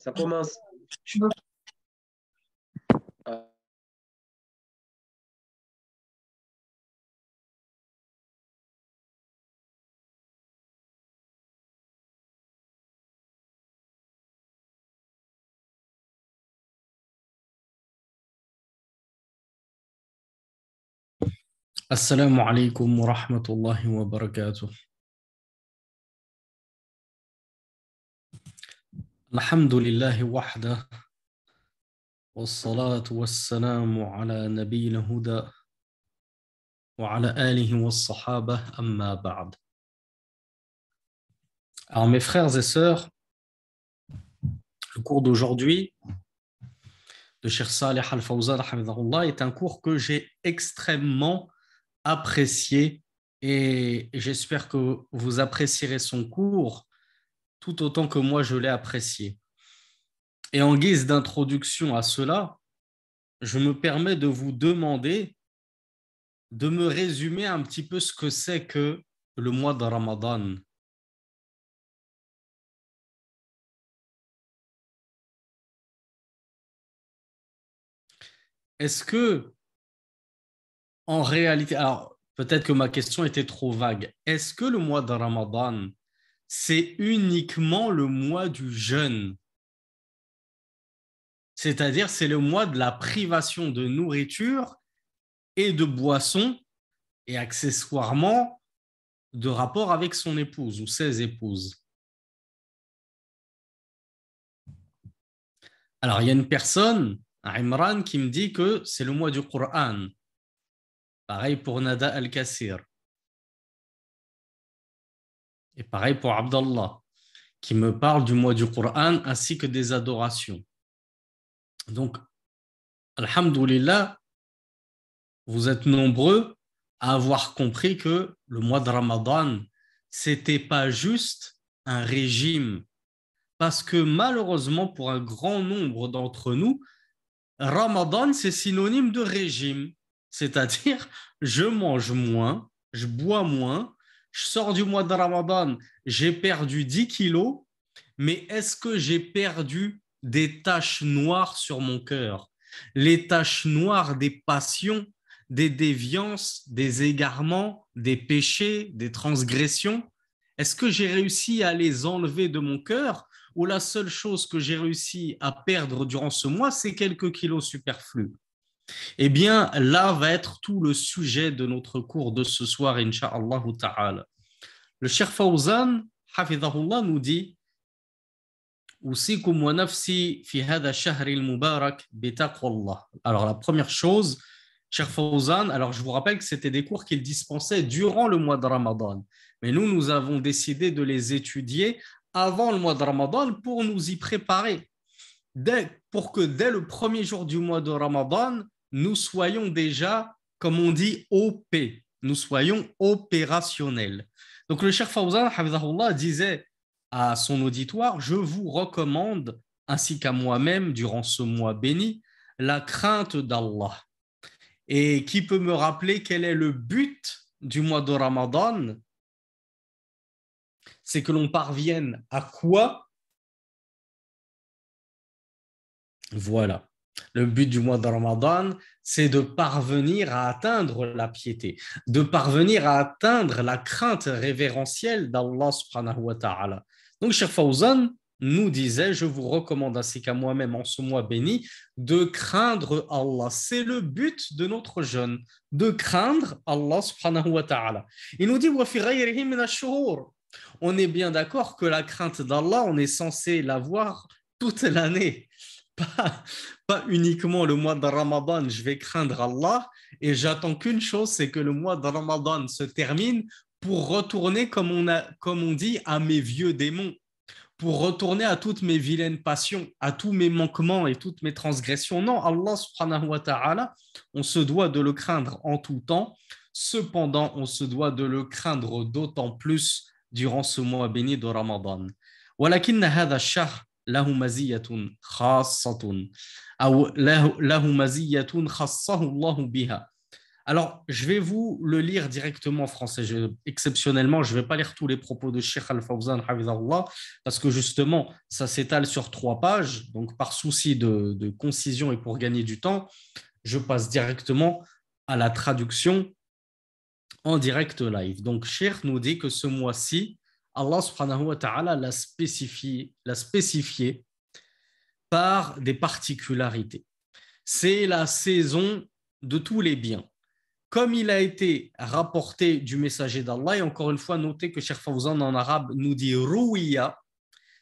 Ça commence. السلام عليكم ورحمة الله وبركاته الحمد Alors mes frères et sœurs, le cours d'aujourd'hui de Cheikh Saleh Al-Fawzan est un cours que j'ai extrêmement apprécié et j'espère que vous apprécierez son cours tout autant que moi je l'ai apprécié. Et en guise d'introduction à cela, je me permets de vous demander de me résumer un petit peu ce que c'est que le mois de Ramadan. Est-ce que, en réalité, alors peut-être que ma question était trop vague, est-ce que le mois de Ramadan c'est uniquement le mois du jeûne. C'est-à-dire, c'est le mois de la privation de nourriture et de boisson et accessoirement de rapport avec son épouse ou ses épouses. Alors, il y a une personne, Imran, qui me dit que c'est le mois du Coran. Pareil pour Nada Al-Kassir. Et pareil pour Abdallah, qui me parle du mois du Coran ainsi que des adorations. Donc, Alhamdoulilah, vous êtes nombreux à avoir compris que le mois de Ramadan, c'était pas juste un régime. Parce que malheureusement, pour un grand nombre d'entre nous, Ramadan, c'est synonyme de régime. C'est-à-dire, je mange moins, je bois moins, je sors du mois de Ramadan, j'ai perdu 10 kilos, mais est-ce que j'ai perdu des taches noires sur mon cœur Les taches noires des passions, des déviances, des égarements, des péchés, des transgressions Est-ce que j'ai réussi à les enlever de mon cœur ou la seule chose que j'ai réussi à perdre durant ce mois, c'est quelques kilos superflus eh bien, là va être tout le sujet de notre cours de ce soir, Inch'Allah ta'ala. Le cher Fawzan, hafidahullah, nous dit Alors la première chose, cher Fawzan, alors je vous rappelle que c'était des cours qu'il dispensait durant le mois de Ramadan. Mais nous, nous avons décidé de les étudier avant le mois de Ramadan pour nous y préparer. pour que dès le premier jour du mois de Ramadan, nous soyons déjà, comme on dit, OP, nous soyons opérationnels. Donc le cher Fawzan disait à son auditoire, je vous recommande, ainsi qu'à moi-même, durant ce mois béni, la crainte d'Allah. Et qui peut me rappeler quel est le but du mois de Ramadan C'est que l'on parvienne à quoi Voilà. Le but du mois de Ramadan, c'est de parvenir à atteindre la piété, de parvenir à atteindre la crainte révérentielle d'Allah subhanahu wa ta'ala. Donc, Cher Fawzan nous disait, je vous recommande ainsi qu'à moi-même en ce mois béni, de craindre Allah. C'est le but de notre jeûne, de craindre Allah subhanahu wa ta'ala. Il nous dit, on est bien d'accord que la crainte d'Allah, on est censé l'avoir toute l'année pas, uniquement le mois de Ramadan, je vais craindre Allah et j'attends qu'une chose, c'est que le mois de Ramadan se termine pour retourner, comme on, dit, à mes vieux démons, pour retourner à toutes mes vilaines passions, à tous mes manquements et toutes mes transgressions. Non, Allah subhanahu wa ta'ala, on se doit de le craindre en tout temps. Cependant, on se doit de le craindre d'autant plus durant ce mois béni de Ramadan. hadha alors, je vais vous le lire directement en français. exceptionnellement, je ne vais pas lire tous les propos de Sheikh Al-Fawzan, parce que justement, ça s'étale sur trois pages. Donc, par souci de, de, concision et pour gagner du temps, je passe directement à la traduction en direct live. Donc, Sheikh nous dit que ce mois-ci, Allah subhanahu wa ta'ala l'a spécifié, par des particularités. C'est la saison de tous les biens. Comme il a été rapporté du messager d'Allah, et encore une fois, notez que Cheikh Fawzan en arabe nous dit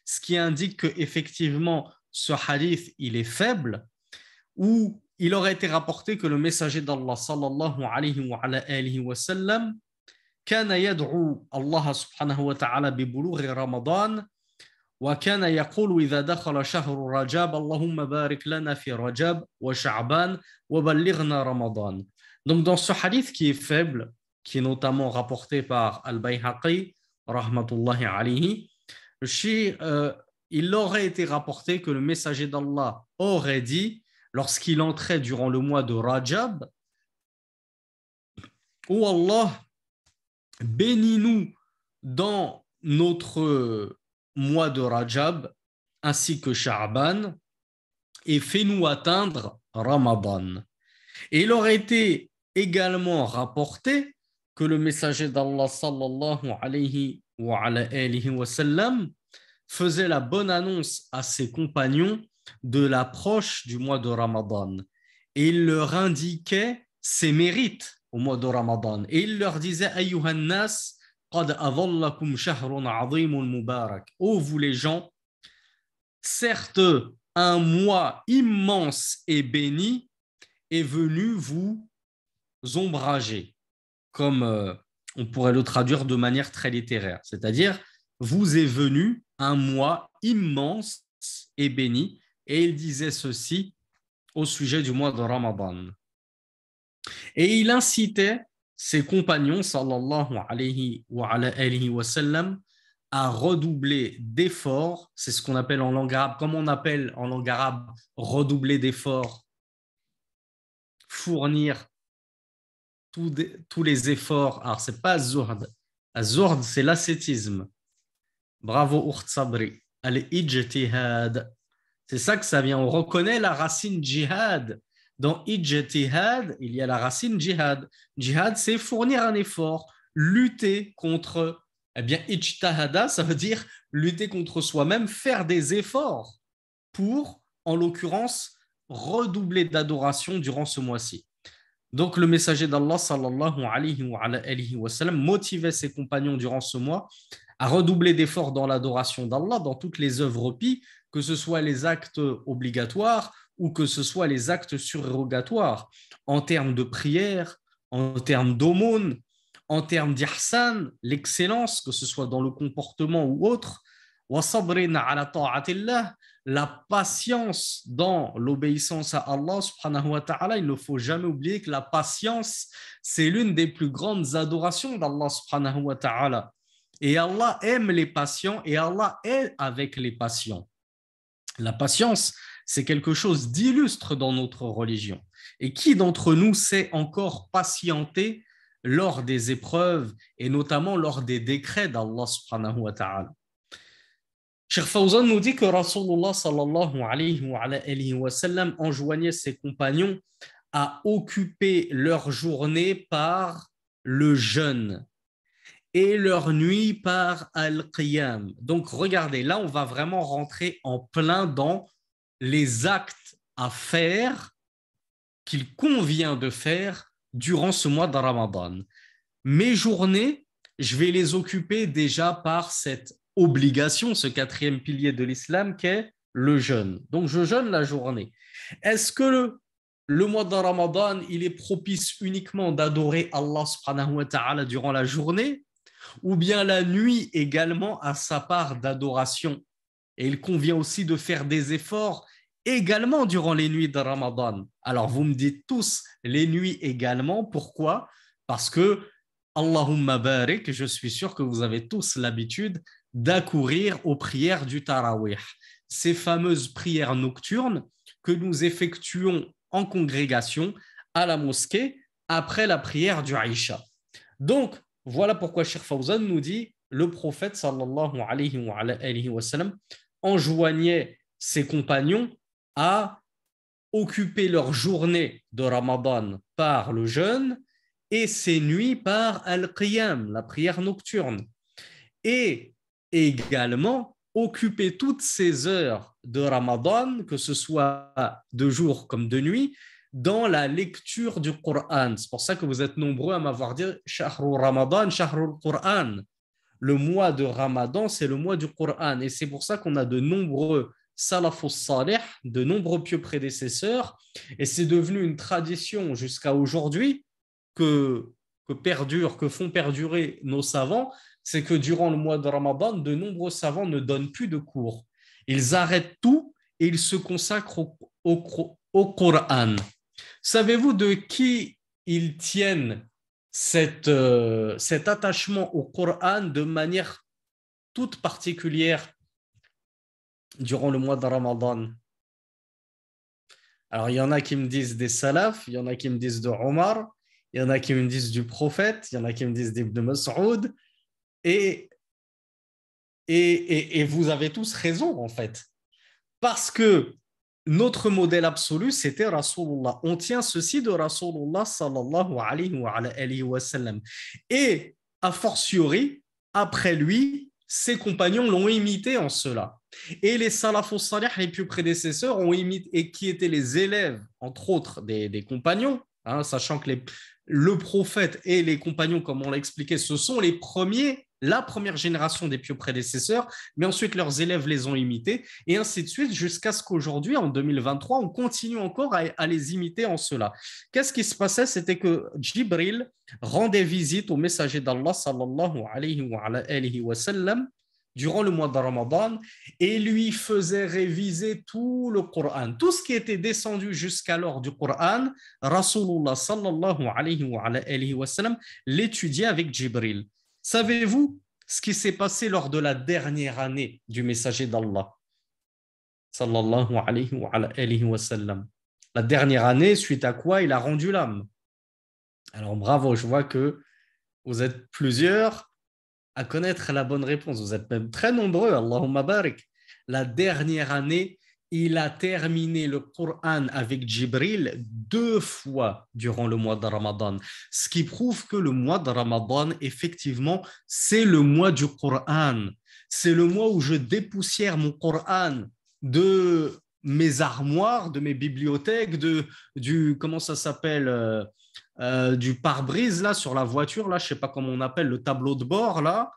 ce qui indique que effectivement ce hadith il est faible, ou il aurait été rapporté que le messager d'Allah sallallahu alayhi wa sallam, كان يدعو الله سبحانه وتعالى ببلوغ رمضان وكان يقول إذا دخل شهر رجب اللهم بارك لنا في رجب وشعبان وبلغنا رمضان Donc dans ce hadith qui est faible, qui est notamment rapporté par Al-Bayhaqi, rahmatullahi alayhi, chez, euh, il aurait été rapporté que le messager d'Allah aurait dit, lorsqu'il entrait durant le mois de Rajab, « Oh Allah, Bénis-nous dans notre mois de Rajab ainsi que Sha'ban et fais-nous atteindre Ramadan. Et il aurait été également rapporté que le messager d'Allah sallallahu alayhi wa, wa sallam, faisait la bonne annonce à ses compagnons de l'approche du mois de Ramadan et il leur indiquait ses mérites au mois de Ramadan. Et il leur disait, Ayyuhannas, Ô vous les gens, certes, un mois immense et béni est venu vous ombrager, comme euh, on pourrait le traduire de manière très littéraire, c'est-à-dire vous est venu un mois immense et béni. Et il disait ceci au sujet du mois de Ramadan. Et il incitait ses compagnons, sallallahu alayhi wa, wa sallam, à redoubler d'efforts. C'est ce qu'on appelle en langue arabe, comme on appelle en langue arabe redoubler d'efforts, fournir tous, les efforts. Alors, ce pas azurd, azurd c'est l'ascétisme. Bravo, Urt Sabri. Al-Ijtihad. C'est ça que ça vient. On reconnaît la racine djihad dans ijtihad, il y a la racine jihad. Jihad, c'est fournir un effort, lutter contre. Eh bien, ijtahada, ça veut dire lutter contre soi-même, faire des efforts pour, en l'occurrence, redoubler d'adoration durant ce mois-ci. Donc, le messager d'Allah, sallallahu alayhi wa, sallam, motivait ses compagnons durant ce mois à redoubler d'efforts dans l'adoration d'Allah, dans toutes les œuvres pies, que ce soit les actes obligatoires ou que ce soit les actes surrogatoires en termes de prière, en termes d'aumône, en termes d'ihsan, l'excellence, que ce soit dans le comportement ou autre, la patience dans l'obéissance à Allah il ne faut jamais oublier que la patience, c'est l'une des plus grandes adorations d'Allah Et Allah aime les patients et Allah est avec les patients. La patience, c'est quelque chose d'illustre dans notre religion. Et qui d'entre nous sait encore patienter lors des épreuves et notamment lors des décrets d'Allah subhanahu wa ta'ala Cheikh Fawzan nous dit que Rasulullah sallallahu alayhi wa, sallam enjoignait ses compagnons à occuper leur journée par le jeûne et leur nuit par Al-Qiyam. Donc regardez, là on va vraiment rentrer en plein dans les actes à faire qu'il convient de faire durant ce mois de Ramadan. Mes journées, je vais les occuper déjà par cette obligation, ce quatrième pilier de l'islam qu'est le jeûne. Donc je jeûne la journée. Est-ce que le, mois de Ramadan, il est propice uniquement d'adorer Allah subhanahu wa ta'ala durant la journée ou bien la nuit également a sa part d'adoration et il convient aussi de faire des efforts également durant les nuits de Ramadan. Alors vous me dites tous les nuits également. Pourquoi Parce que Allahumma barik, je suis sûr que vous avez tous l'habitude d'accourir aux prières du Tarawih. Ces fameuses prières nocturnes que nous effectuons en congrégation à la mosquée après la prière du Aïcha. Donc, voilà pourquoi Sheikh Fawzan nous dit le prophète sallallahu alayhi wa enjoignait ses compagnons à occuper leur journée de Ramadan par le jeûne et ses nuits par Al-Qiyam, la prière nocturne. Et également occuper toutes ces heures de Ramadan, que ce soit de jour comme de nuit, dans la lecture du Coran. C'est pour ça que vous êtes nombreux à m'avoir dit Shahru Ramadan, Shahru Coran. Le mois de Ramadan, c'est le mois du Coran. Et c'est pour ça qu'on a de nombreux salafus de nombreux pieux prédécesseurs, et c'est devenu une tradition jusqu'à aujourd'hui que, que perdure, que font perdurer nos savants, c'est que durant le mois de Ramadan, de nombreux savants ne donnent plus de cours. Ils arrêtent tout et ils se consacrent au, Coran. Savez-vous de qui ils tiennent cette, euh, cet attachement au Coran de manière toute particulière durant le mois de Ramadan. Alors, il y en a qui me disent des salafs, il y en a qui me disent de Omar, il y en a qui me disent du prophète, il y en a qui me disent d'Ibn Mas'ud. Et, et, et, vous avez tous raison, en fait. Parce que notre modèle absolu, c'était Rasulullah. On tient ceci de Rasulullah sallallahu alayhi wa, Et a fortiori, après lui, ses compagnons l'ont imité en cela. Et les salafos salih, les pieux prédécesseurs, ont imité, et qui étaient les élèves, entre autres, des, compagnons, hein, sachant que le prophète et les compagnons, comme on l'a expliqué, ce sont les premiers, la première génération des pieux prédécesseurs, mais ensuite leurs élèves les ont imités, et ainsi de suite, jusqu'à ce qu'aujourd'hui, en 2023, on continue encore à, les imiter en cela. Qu'est-ce qui se passait C'était que Jibril rendait visite au messager d'Allah, sallallahu alayhi wa sallam, durant le mois de Ramadan et lui faisait réviser tout le Coran. Tout ce qui était descendu jusqu'alors du Coran, Rasulullah sallallahu alayhi wa, sallam l'étudiait avec Jibril. Savez-vous ce qui s'est passé lors de la dernière année du messager d'Allah sallallahu alayhi wa sallam La dernière année, suite à quoi il a rendu l'âme. Alors bravo, je vois que vous êtes plusieurs à connaître la bonne réponse. Vous êtes même très nombreux, Allahumma barik. La dernière année, il a terminé le Coran avec Jibril deux fois durant le mois de Ramadan, ce qui prouve que le mois de Ramadan, effectivement, c'est le mois du Coran. C'est le mois où je dépoussière mon Coran de mes armoires, de mes bibliothèques, de, du, comment ça s'appelle, euh, euh, du pare-brise là sur la voiture là, je sais pas comment on appelle le tableau de bord là,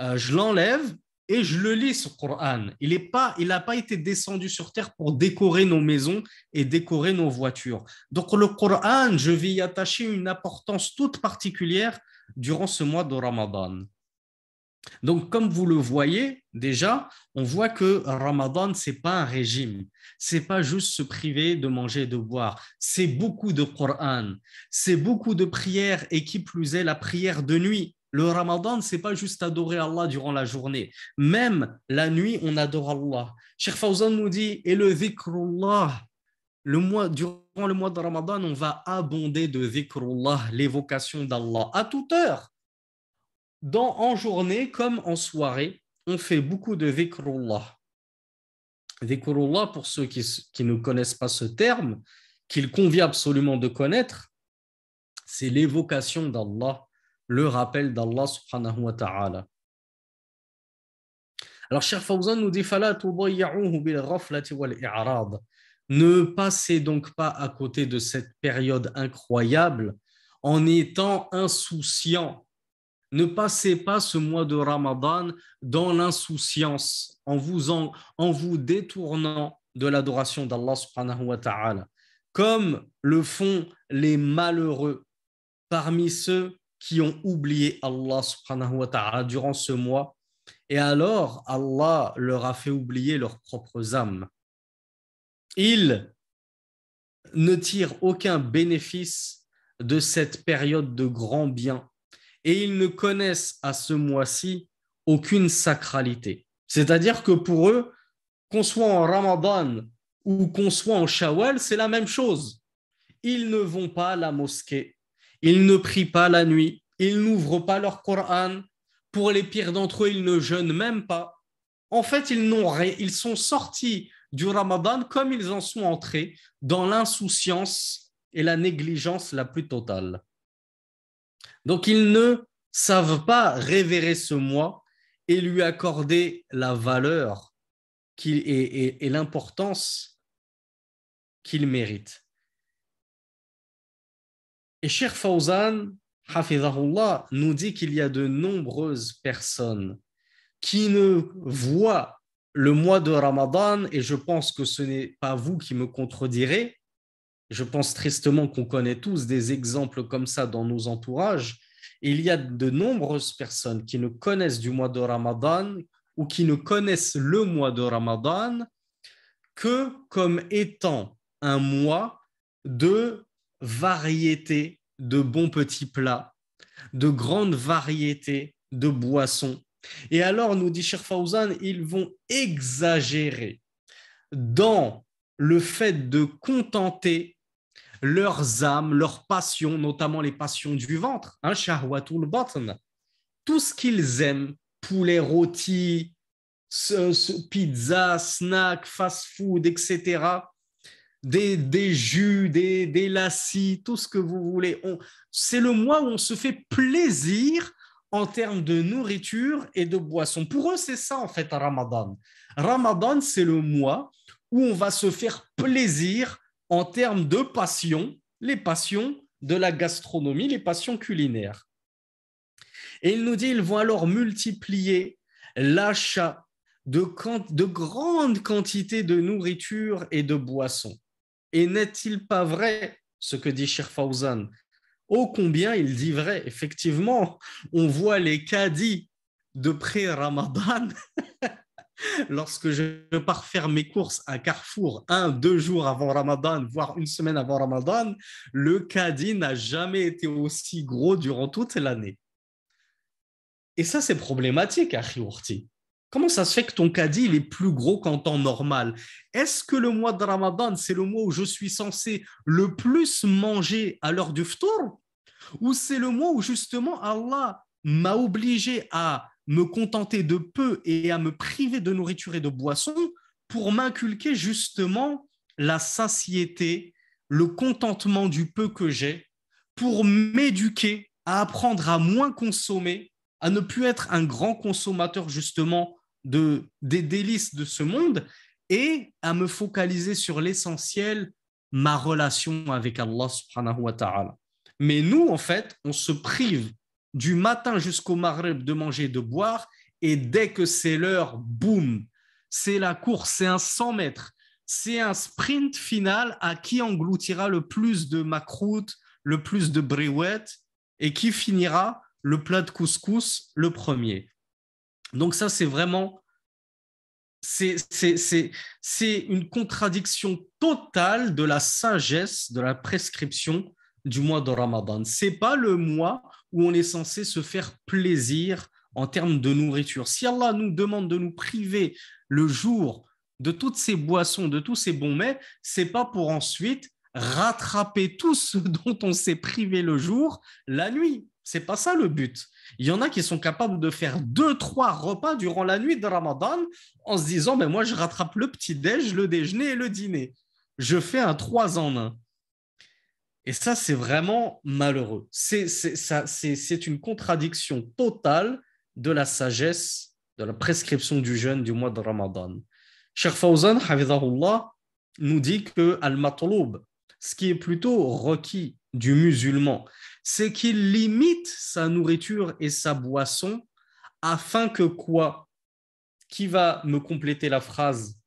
euh, je l'enlève et je le lis ce Coran. Il pas, il n'a pas été descendu sur terre pour décorer nos maisons et décorer nos voitures. Donc le Coran, je vais y attacher une importance toute particulière durant ce mois de Ramadan. Donc comme vous le voyez, Déjà, on voit que Ramadan, n'est pas un régime. C'est pas juste se priver de manger et de boire. C'est beaucoup de Coran. C'est beaucoup de prières et qui plus est la prière de nuit. Le Ramadan, c'est pas juste adorer Allah durant la journée. Même la nuit, on adore Allah. Cheikh Fawzan nous dit et le zikrullah. Le mois, durant le mois de Ramadan, on va abonder de zikrullah, l'évocation d'Allah, à toute heure, dans, en journée comme en soirée on fait beaucoup de dhikrullah. Zikrullah, pour ceux qui, ne connaissent pas ce terme, qu'il convient absolument de connaître, c'est l'évocation d'Allah, le rappel d'Allah subhanahu wa ta'ala. Alors, Cher Fawzan nous dit Ne passez donc pas à côté de cette période incroyable en étant insouciant ne passez pas ce mois de Ramadan dans l'insouciance, en vous, détournant de l'adoration d'Allah subhanahu wa ta'ala, comme le font les malheureux parmi ceux qui ont oublié Allah subhanahu wa ta'ala durant ce mois. Et alors, Allah leur a fait oublier leurs propres âmes. Ils ne tirent aucun bénéfice de cette période de grand bien et ils ne connaissent à ce mois-ci aucune sacralité. C'est-à-dire que pour eux, qu'on soit en Ramadan ou qu'on soit en Shawwal, c'est la même chose. Ils ne vont pas à la mosquée, ils ne prient pas la nuit, ils n'ouvrent pas leur Coran. Pour les pires d'entre eux, ils ne jeûnent même pas. En fait, ils, ils sont sortis du Ramadan comme ils en sont entrés, dans l'insouciance et la négligence la plus totale. Donc ils ne savent pas révérer ce moi et lui accorder la valeur et, l'importance qu'il mérite. Et Cher Fawzan, Hafizahullah, nous dit qu'il y a de nombreuses personnes qui ne voient le mois de Ramadan, et je pense que ce n'est pas vous qui me contredirez, je pense tristement qu'on connaît tous des exemples comme ça dans nos entourages. Il y a de nombreuses personnes qui ne connaissent du mois de Ramadan ou qui ne connaissent le mois de Ramadan que comme étant un mois de variété de bons petits plats, de grandes variétés de boissons. Et alors, nous dit Cher ils vont exagérer dans le fait de contenter leurs âmes, leurs passions, notamment les passions du ventre, hein, le batn, tout ce qu'ils aiment, poulet rôti, pizza, snack, fast-food, etc., des, jus, des, des lacis, tout ce que vous voulez. C'est le mois où on se fait plaisir en termes de nourriture et de boisson. Pour eux, c'est ça en fait Ramadan. Ramadan, c'est le mois où on va se faire plaisir en termes de passion, les passions de la gastronomie, les passions culinaires. Et il nous dit, ils vont alors multiplier l'achat de, grandes quantités de nourriture et de boissons. Et n'est-il pas vrai ce que dit Scherfhausen Oh, combien il dit vrai, effectivement, on voit les caddies de pré-Ramadan lorsque je pars faire mes courses à Carrefour un, deux jours avant Ramadan, voire une semaine avant Ramadan, le caddie n'a jamais été aussi gros durant toute l'année. Et ça, c'est problématique, Akhiourti. Comment ça se fait que ton caddie il est plus gros qu'en temps normal Est-ce que le mois de Ramadan, c'est le mois où je suis censé le plus manger à l'heure du ftour Ou c'est le mois où justement Allah m'a obligé à me contenter de peu et à me priver de nourriture et de boisson pour m'inculquer justement la satiété, le contentement du peu que j'ai, pour m'éduquer à apprendre à moins consommer, à ne plus être un grand consommateur justement de, des délices de ce monde et à me focaliser sur l'essentiel, ma relation avec Allah subhanahu wa ta'ala. Mais nous, en fait, on se prive du matin jusqu'au Maghreb de manger, de boire, et dès que c'est l'heure, boum, c'est la course, c'est un 100 mètres, c'est un sprint final à qui engloutira le plus de makrout, le plus de brouettes et qui finira le plat de couscous le premier. Donc ça, c'est vraiment... C'est une contradiction totale de la sagesse, de la prescription du mois de Ramadan. C'est pas le mois où on est censé se faire plaisir en termes de nourriture. Si Allah nous demande de nous priver le jour de toutes ces boissons, de tous ces bons mets, c'est pas pour ensuite rattraper tout ce dont on s'est privé le jour, la nuit. C'est pas ça le but. Il y en a qui sont capables de faire deux, trois repas durant la nuit de Ramadan en se disant, mais ben moi je rattrape le petit déj, le déjeuner et le dîner. Je fais un trois en un. Et ça, c'est vraiment malheureux. C'est une contradiction totale de la sagesse, de la prescription du jeûne du mois de Ramadan. Cheikh Fawzan, nous dit que Al-Matloub, ce qui est plutôt requis du musulman, c'est qu'il limite sa nourriture et sa boisson afin que quoi Qui va me compléter la phrase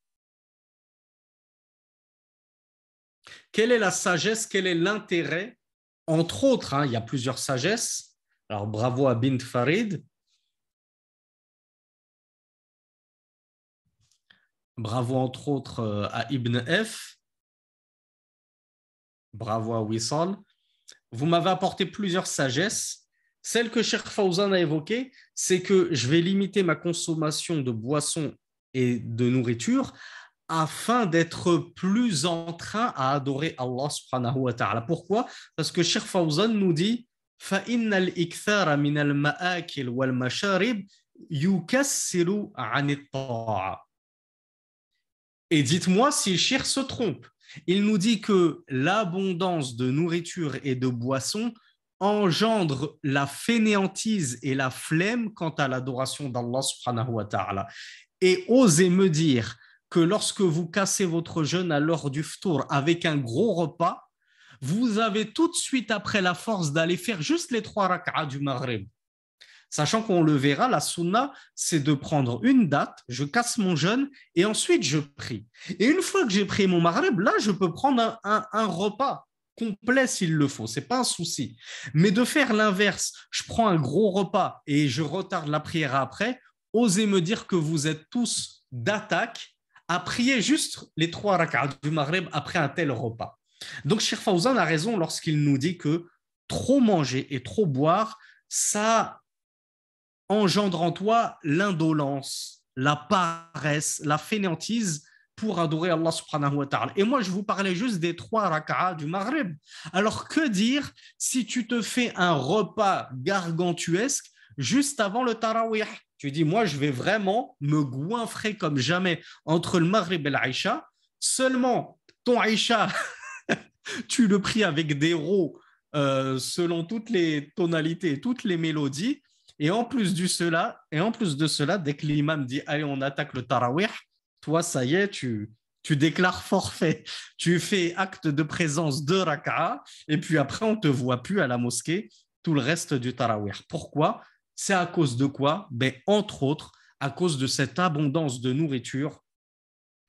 Quelle est la sagesse Quel est l'intérêt Entre autres, hein, il y a plusieurs sagesses. Alors bravo à Bint Farid. Bravo entre autres euh, à Ibn F. Bravo à Wissal. Vous m'avez apporté plusieurs sagesses. Celle que Cheikh Fawzan a évoquée, c'est que je vais limiter ma consommation de boissons et de nourriture afin d'être plus en train à adorer Allah subhanahu wa ta'ala. Pourquoi Parce que Cheikh Fawzan nous dit فَإِنَّ Et dites-moi si Cheikh se trompe. Il nous dit que l'abondance de nourriture et de boissons engendre la fainéantise et la flemme quant à l'adoration d'Allah subhanahu wa ta'ala. Et osez me dire que lorsque vous cassez votre jeûne à l'heure du ftour avec un gros repas, vous avez tout de suite après la force d'aller faire juste les trois rak'a du maghrib. Sachant qu'on le verra, la sunna, c'est de prendre une date, je casse mon jeûne et ensuite je prie. Et une fois que j'ai pris mon maghrib, là, je peux prendre un, un repas complet s'il le faut, c'est pas un souci. Mais de faire l'inverse, je prends un gros repas et je retarde la prière après, osez me dire que vous êtes tous d'attaque à prier juste les trois rak'at du Maghreb après un tel repas. Donc, Sheikh a raison lorsqu'il nous dit que trop manger et trop boire, ça engendre en toi l'indolence, la paresse, la fainéantise pour adorer Allah subhanahu wa ta'ala. Et moi, je vous parlais juste des trois rak'ah du Maghreb. Alors, que dire si tu te fais un repas gargantuesque juste avant le tarawih tu dis, moi, je vais vraiment me goinfrer comme jamais entre le Maghrib et l'Aïcha. Seulement, ton Aïcha, tu le pries avec des rots euh, selon toutes les tonalités, toutes les mélodies. Et en plus de cela, et en plus de cela, dès que l'imam dit allez, on attaque le tarawih, toi, ça y est, tu, déclares forfait. Tu fais acte de présence de raka'a, et puis après, on te voit plus à la mosquée tout le reste du tarawih. Pourquoi c'est à cause de quoi ben, Entre autres, à cause de cette abondance de nourriture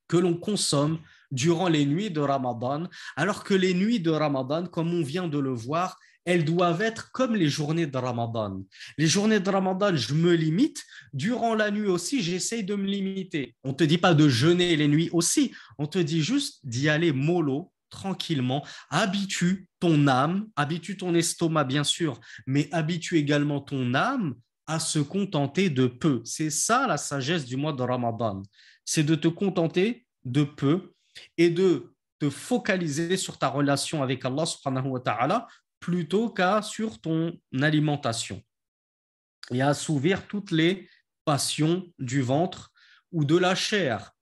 que l'on consomme durant les nuits de Ramadan, alors que les nuits de Ramadan, comme on vient de le voir, elles doivent être comme les journées de Ramadan. Les journées de Ramadan, je me limite. Durant la nuit aussi, j'essaye de me limiter. On ne te dit pas de jeûner les nuits aussi. On te dit juste d'y aller mollo, tranquillement, habitue ton âme, habitue ton estomac bien sûr, mais habitue également ton âme à se contenter de peu. C'est ça la sagesse du mois de Ramadan, c'est de te contenter de peu et de te focaliser sur ta relation avec Allah subhanahu plutôt qu'à sur ton alimentation et à assouvir toutes les passions du ventre ou de la chair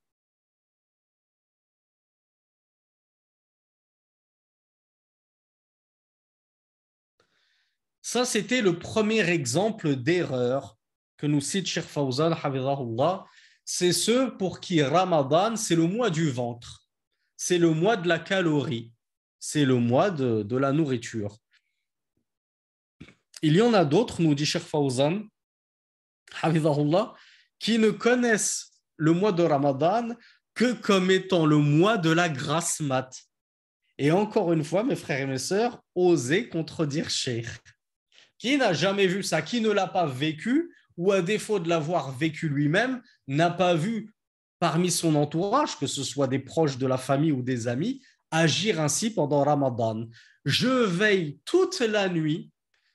Ça, c'était le premier exemple d'erreur que nous cite Cheikh Fawzan, c'est ceux pour qui Ramadan, c'est le mois du ventre, c'est le mois de la calorie, c'est le mois de, la nourriture. Il y en a d'autres, nous dit Cheikh Fawzan, qui ne connaissent le mois de Ramadan que comme étant le mois de la grasse mat. Et encore une fois, mes frères et mes sœurs, osez contredire Cheikh qui n'a jamais vu ça, qui ne l'a pas vécu, ou à défaut de l'avoir vécu lui-même, n'a pas vu parmi son entourage, que ce soit des proches de la famille ou des amis, agir ainsi pendant Ramadan. Je veille toute la nuit,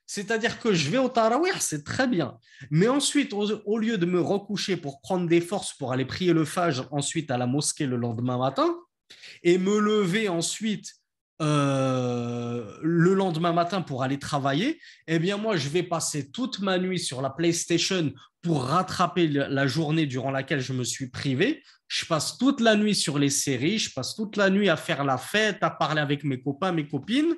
c'est-à-dire que je vais au Tarawih, c'est très bien. Mais ensuite, au, au, lieu de me recoucher pour prendre des forces pour aller prier le Fajr ensuite à la mosquée le lendemain matin, et me lever ensuite euh, le lendemain matin pour aller travailler, eh bien moi, je vais passer toute ma nuit sur la PlayStation pour rattraper la journée durant laquelle je me suis privé. Je passe toute la nuit sur les séries, je passe toute la nuit à faire la fête, à parler avec mes copains, mes copines,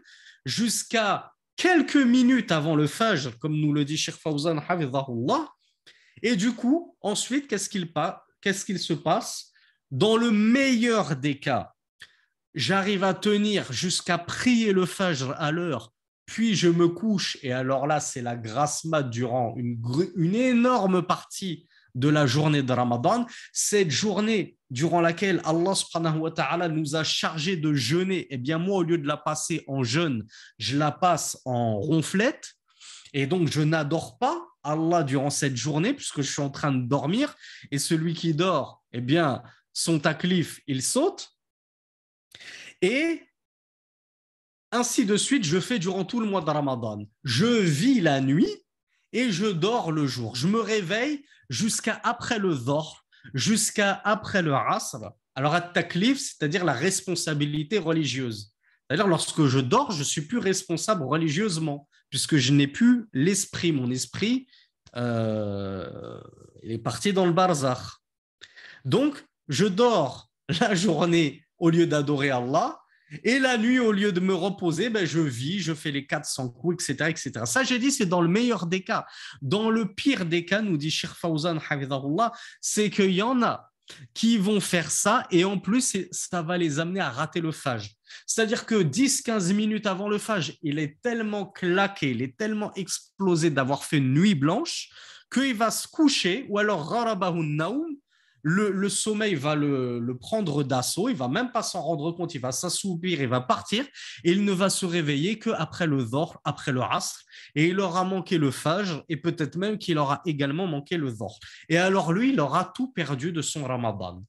jusqu'à quelques minutes avant le Fajr, comme nous le dit Sheikh Fawzan Et du coup, ensuite, qu'est-ce qu'il, qu'est-ce qu'il se passe Dans le meilleur des cas, j'arrive à tenir jusqu'à prier le Fajr à l'heure, puis je me couche, et alors là, c'est la grâce mat durant une, une énorme partie de la journée de Ramadan, cette journée durant laquelle Allah nous a chargé de jeûner, eh bien moi, au lieu de la passer en jeûne, je la passe en ronflette, et donc je n'adore pas Allah durant cette journée, puisque je suis en train de dormir, et celui qui dort, eh bien, son taklif, il saute, et ainsi de suite, je fais durant tout le mois de Ramadan. Je vis la nuit et je dors le jour. Je me réveille jusqu'à après le dhor, jusqu'à après le asr. Alors, at-taklif, c'est-à-dire la responsabilité religieuse. cest lorsque je dors, je suis plus responsable religieusement, puisque je n'ai plus l'esprit. Mon esprit euh, est parti dans le barzakh. Donc, je dors la journée au lieu d'adorer Allah. Et la nuit, au lieu de me reposer, ben, je vis, je fais les 400 coups, etc. etc. Ça, j'ai dit, c'est dans le meilleur des cas. Dans le pire des cas, nous dit Shir Fawzan, c'est qu'il y en a qui vont faire ça et en plus, ça va les amener à rater le phage. C'est-à-dire que 10-15 minutes avant le phage, il est tellement claqué, il est tellement explosé d'avoir fait une nuit blanche qu'il va se coucher ou alors le, sommeil va le, prendre d'assaut, il va même pas s'en rendre compte, il va s'assoupir, il va partir, et il ne va se réveiller qu'après le dhor, après le rastre et il aura manqué le phage, et peut-être même qu'il aura également manqué le dhor. Et alors lui, il aura tout perdu de son ramadan.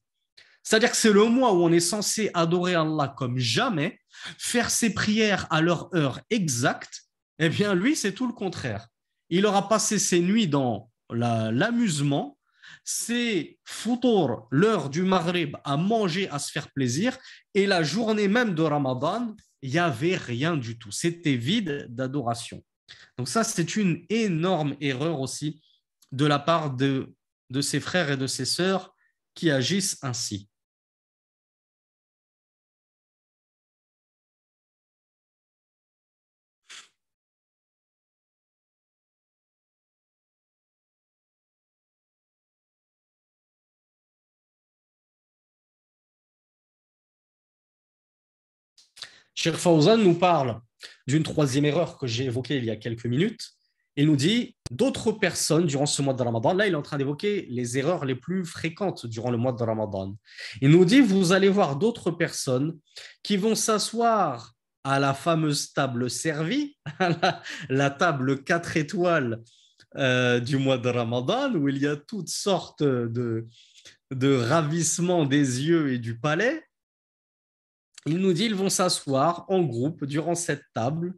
C'est-à-dire que c'est le mois où on est censé adorer Allah comme jamais, faire ses prières à leur heure exacte, eh bien lui, c'est tout le contraire. Il aura passé ses nuits dans l'amusement, c'est foutour, l'heure du Maghrib, à manger, à se faire plaisir. Et la journée même de Ramadan, il n'y avait rien du tout. C'était vide d'adoration. Donc ça, c'est une énorme erreur aussi de la part de, de ses frères et de ses sœurs qui agissent ainsi. Schirfhausen nous parle d'une troisième erreur que j'ai évoquée il y a quelques minutes. Il nous dit d'autres personnes durant ce mois de Ramadan. Là, il est en train d'évoquer les erreurs les plus fréquentes durant le mois de Ramadan. Il nous dit vous allez voir d'autres personnes qui vont s'asseoir à la fameuse table servie, la, table 4 étoiles euh, du mois de Ramadan, où il y a toutes sortes de, de ravissements des yeux et du palais il nous dit ils vont s'asseoir en groupe durant cette table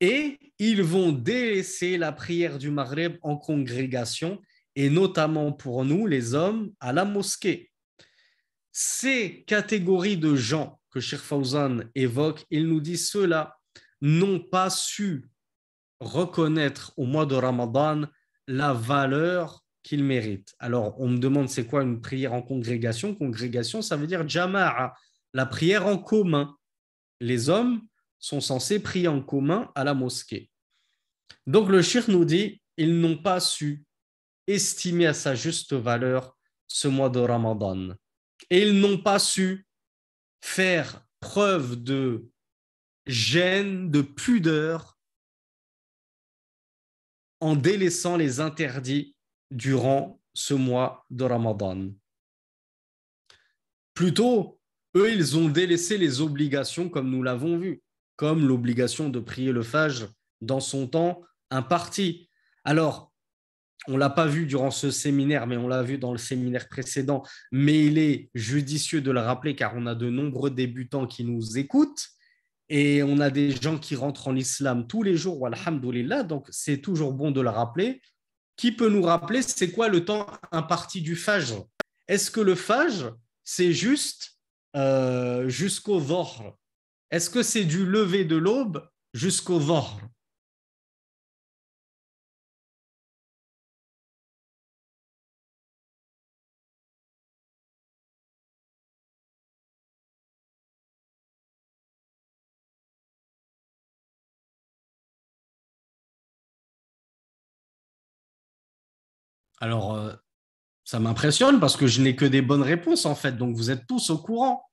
et ils vont délaisser la prière du Maghreb en congrégation et notamment pour nous les hommes à la mosquée. Ces catégories de gens que Sheikh Fawzan évoque, il nous dit ceux-là n'ont pas su reconnaître au mois de Ramadan la valeur qu'ils méritent. Alors on me demande c'est quoi une prière en congrégation Congrégation, ça veut dire jama'a, la prière en commun. Les hommes sont censés prier en commun à la mosquée. Donc le shir nous dit, ils n'ont pas su estimer à sa juste valeur ce mois de Ramadan. Et ils n'ont pas su faire preuve de gêne, de pudeur en délaissant les interdits durant ce mois de Ramadan. Plutôt, eux, ils ont délaissé les obligations comme nous l'avons vu, comme l'obligation de prier le phage dans son temps imparti. Alors, on ne l'a pas vu durant ce séminaire, mais on l'a vu dans le séminaire précédent, mais il est judicieux de le rappeler car on a de nombreux débutants qui nous écoutent et on a des gens qui rentrent en islam tous les jours, alhamdoulilah, donc c'est toujours bon de le rappeler. Qui peut nous rappeler c'est quoi le temps imparti du phage Est-ce que le phage, c'est juste euh, jusqu'au vore. Est-ce que c'est du lever de l'aube jusqu'au Vor? Alors, euh, ça m'impressionne parce que je n'ai que des bonnes réponses en fait, donc vous êtes tous au courant.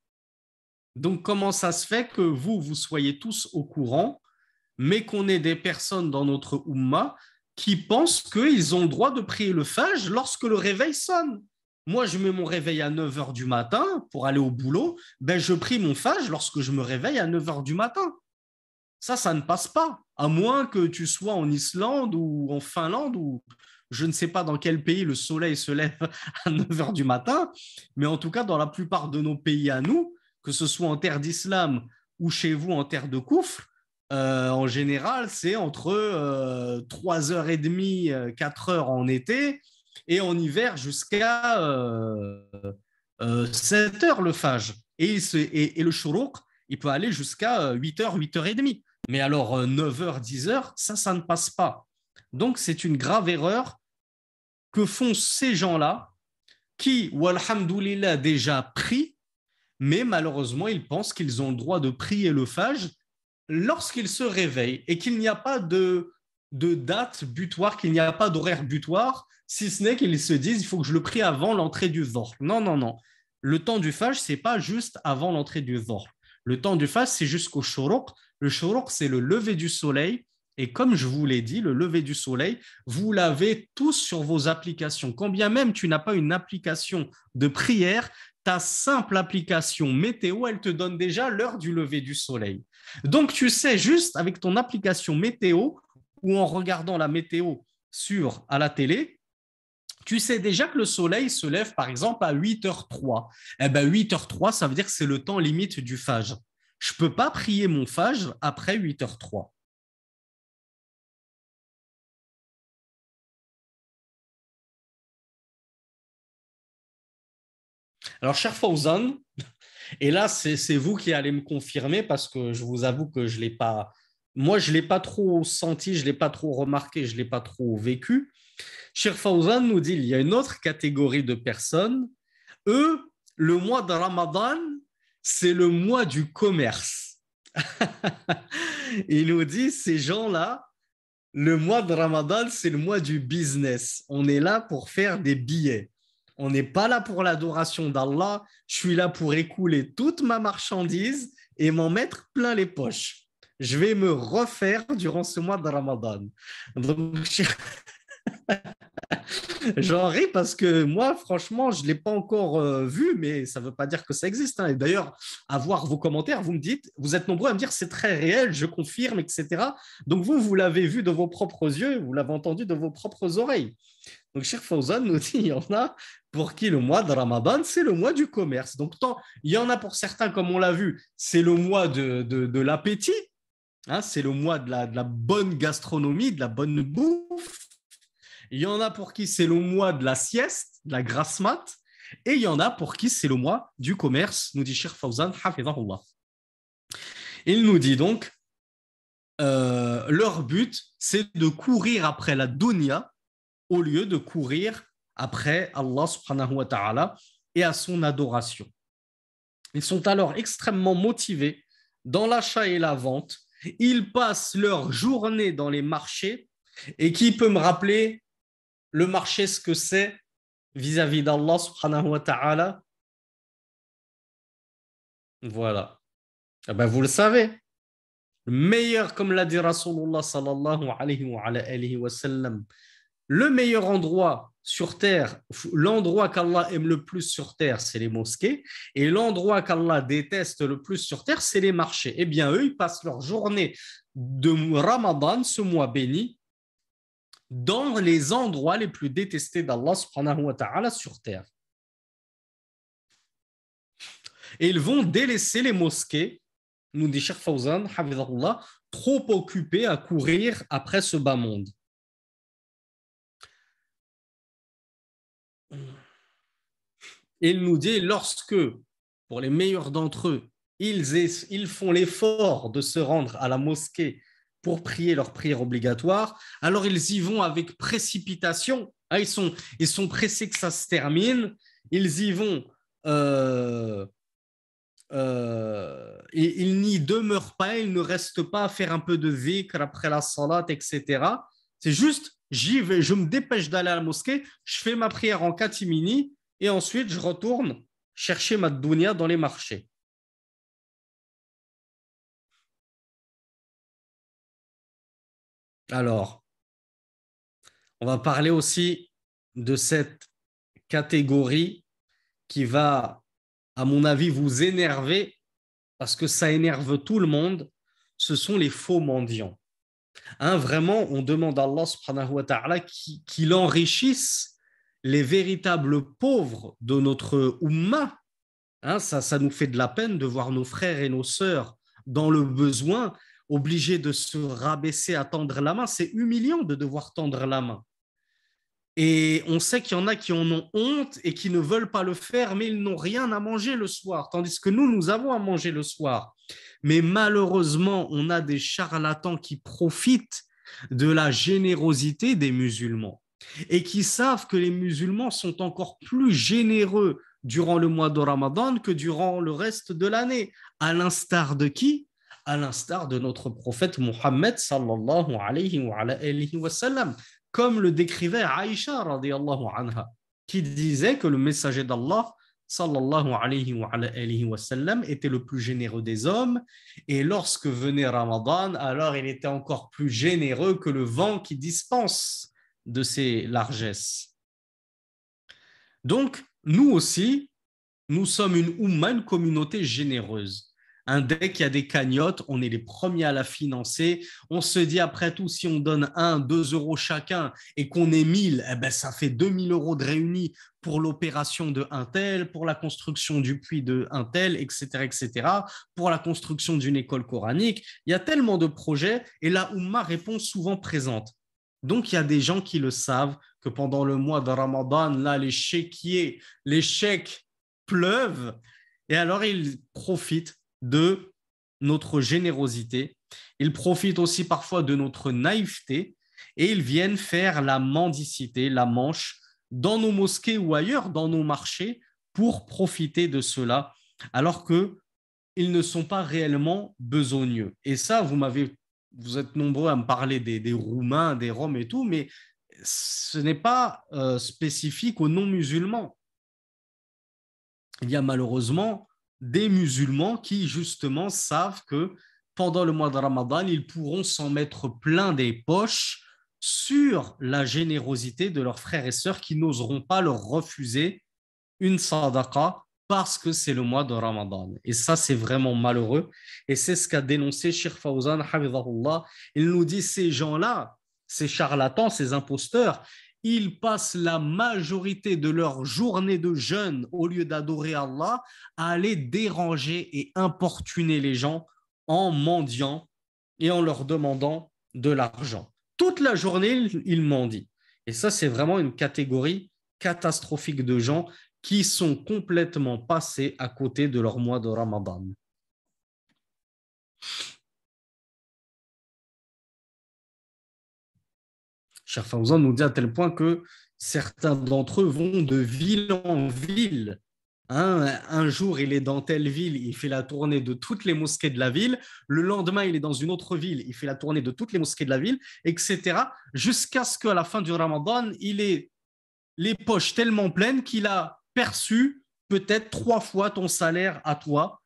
Donc comment ça se fait que vous, vous soyez tous au courant, mais qu'on ait des personnes dans notre Oumma qui pensent qu'ils ont le droit de prier le phage lorsque le réveil sonne Moi, je mets mon réveil à 9h du matin pour aller au boulot, ben, je prie mon phage lorsque je me réveille à 9h du matin. Ça, ça ne passe pas, à moins que tu sois en Islande ou en Finlande ou je ne sais pas dans quel pays le soleil se lève à 9 h du matin, mais en tout cas, dans la plupart de nos pays à nous, que ce soit en terre d'islam ou chez vous en terre de coufle, euh, en général, c'est entre 3h30, 4h euh, euh, en été et en hiver jusqu'à 7h le phage. Et, le chourouk, il peut aller jusqu'à 8h, 8h30. Mais alors 9h, 10h, ça, ça ne passe pas. Donc, c'est une grave erreur que font ces gens-là qui, walhamdoulilah, déjà prient, mais malheureusement, ils pensent qu'ils ont le droit de prier le phage lorsqu'ils se réveillent et qu'il n'y a pas de, date butoir, qu'il n'y a pas d'horaire butoir, si ce n'est qu'ils se disent il faut que je le prie avant l'entrée du vor. Non, non, non. Le temps du phage, c'est pas juste avant l'entrée du vor. Le temps du phage, c'est jusqu'au shorok. Le shorok, c'est le lever du soleil et comme je vous l'ai dit, le lever du soleil, vous l'avez tous sur vos applications. Quand bien même tu n'as pas une application de prière, ta simple application météo, elle te donne déjà l'heure du lever du soleil. Donc tu sais juste avec ton application météo ou en regardant la météo sur à la télé, tu sais déjà que le soleil se lève par exemple à 8h03. Eh ben 8h03, ça veut dire que c'est le temps limite du phage. Je ne peux pas prier mon phage après 8h03. Alors, cher Fauzan, et là, c'est vous qui allez me confirmer parce que je vous avoue que je l'ai pas. Moi, je ne l'ai pas trop senti, je ne l'ai pas trop remarqué, je ne l'ai pas trop vécu. Cher Fauzan nous dit il y a une autre catégorie de personnes. Eux, le mois de Ramadan, c'est le mois du commerce. il nous dit ces gens-là, le mois de Ramadan, c'est le mois du business. On est là pour faire des billets. On n'est pas là pour l'adoration d'Allah. Je suis là pour écouler toute ma marchandise et m'en mettre plein les poches. Je vais me refaire durant ce mois de Ramadan. J'en ris parce que moi, franchement, je ne l'ai pas encore euh, vu, mais ça ne veut pas dire que ça existe. Hein. Et d'ailleurs, à voir vos commentaires, vous me dites, vous êtes nombreux à me dire c'est très réel, je confirme, etc. Donc vous, vous l'avez vu de vos propres yeux, vous l'avez entendu de vos propres oreilles. Donc, Cheikh Fauzan nous dit il y en a pour qui le mois de Ramadan, c'est le mois du commerce. Donc, il y en a pour certains, comme on l'a vu, c'est le mois de, l'appétit, hein, c'est le mois de la, bonne gastronomie, de la bonne bouffe. Il y en a pour qui c'est le mois de la sieste, de la grasse mat. Et il y en a pour qui c'est le mois du commerce, nous dit Cheikh Fauzan, Il nous dit donc, euh, leur but, c'est de courir après la dunya au lieu de courir après Allah subhanahu wa ta'ala et à son adoration. Ils sont alors extrêmement motivés dans l'achat et la vente. Ils passent leur journée dans les marchés. Et qui peut me rappeler le marché, ce que c'est vis-à-vis d'Allah subhanahu wa ta'ala Voilà. Eh ben, vous le savez. Le meilleur, comme l'a dit Rasulullah sallallahu alayhi wa sallam, le meilleur endroit sur terre, l'endroit qu'Allah aime le plus sur terre, c'est les mosquées, et l'endroit qu'Allah déteste le plus sur terre, c'est les marchés. Eh bien, eux, ils passent leur journée de Ramadan, ce mois béni, dans les endroits les plus détestés d'Allah sur terre. Et ils vont délaisser les mosquées, nous dit Cheikh Fawzan, trop occupés à courir après ce bas monde. il nous dit, lorsque, pour les meilleurs d'entre eux, ils, ils font l'effort de se rendre à la mosquée pour prier leur prière obligatoire, alors ils y vont avec précipitation, hein, ils, sont, ils sont pressés que ça se termine, ils y vont... Euh, euh, et ils n'y demeurent pas, ils ne restent pas à faire un peu de vikr après la salat, etc. C'est juste, j'y vais, je me dépêche d'aller à la mosquée, je fais ma prière en catimini, et ensuite je retourne chercher ma dounia dans les marchés. Alors, on va parler aussi de cette catégorie qui va, à mon avis, vous énerver, parce que ça énerve tout le monde, ce sont les faux mendiants. Hein, vraiment, on demande à Allah qu'il enrichisse les véritables pauvres de notre Oumma, hein, ça, ça nous fait de la peine de voir nos frères et nos sœurs dans le besoin, obligés de se rabaisser à tendre la main. C'est humiliant de devoir tendre la main. Et on sait qu'il y en a qui en ont honte et qui ne veulent pas le faire, mais ils n'ont rien à manger le soir, tandis que nous, nous avons à manger le soir. Mais malheureusement, on a des charlatans qui profitent de la générosité des musulmans et qui savent que les musulmans sont encore plus généreux durant le mois de Ramadan que durant le reste de l'année. À l'instar de qui À l'instar de notre prophète Mohammed sallallahu alayhi wa, sallam, comme le décrivait Aïcha qui disait que le messager d'Allah sallallahu wa sallam était le plus généreux des hommes et lorsque venait Ramadan, alors il était encore plus généreux que le vent qui dispense de ces largesses. Donc, nous aussi, nous sommes une Oumma, une communauté généreuse. Un dès qu'il y a des cagnottes, on est les premiers à la financer. On se dit après tout, si on donne 1, 2 euros chacun et qu'on est 1000, eh ben, ça fait 2000 euros de réunis pour l'opération de un tel, pour la construction du puits de un tel, etc., etc., pour la construction d'une école coranique. Il y a tellement de projets et la Oumma répond souvent présente. Donc, il y a des gens qui le savent que pendant le mois de Ramadan, là, les chéquiers, les chèques pleuvent. Et alors, ils profitent de notre générosité. Ils profitent aussi parfois de notre naïveté et ils viennent faire la mendicité, la manche, dans nos mosquées ou ailleurs, dans nos marchés, pour profiter de cela, alors que ils ne sont pas réellement besogneux. Et ça, vous m'avez vous êtes nombreux à me parler des, Roumains, des Roms et tout, mais ce n'est pas euh, spécifique aux non-musulmans. Il y a malheureusement des musulmans qui, justement, savent que pendant le mois de Ramadan, ils pourront s'en mettre plein des poches sur la générosité de leurs frères et sœurs qui n'oseront pas leur refuser une sadaqa parce que c'est le mois de Ramadan. Et ça, c'est vraiment malheureux. Et c'est ce qu'a dénoncé Sheikh Fawzan, Il nous dit, ces gens-là, ces charlatans, ces imposteurs, ils passent la majorité de leur journée de jeûne, au lieu d'adorer Allah, à aller déranger et importuner les gens en mendiant et en leur demandant de l'argent. Toute la journée, ils mendient. Et ça, c'est vraiment une catégorie catastrophique de gens qui sont complètement passés à côté de leur mois de Ramadan. Cher Fawzan nous dit à tel point que certains d'entre eux vont de ville en ville. Hein, un jour, il est dans telle ville, il fait la tournée de toutes les mosquées de la ville. Le lendemain, il est dans une autre ville, il fait la tournée de toutes les mosquées de la ville, etc. Jusqu'à ce qu'à la fin du Ramadan, il ait les poches tellement pleines qu'il a perçu peut-être trois fois ton salaire à toi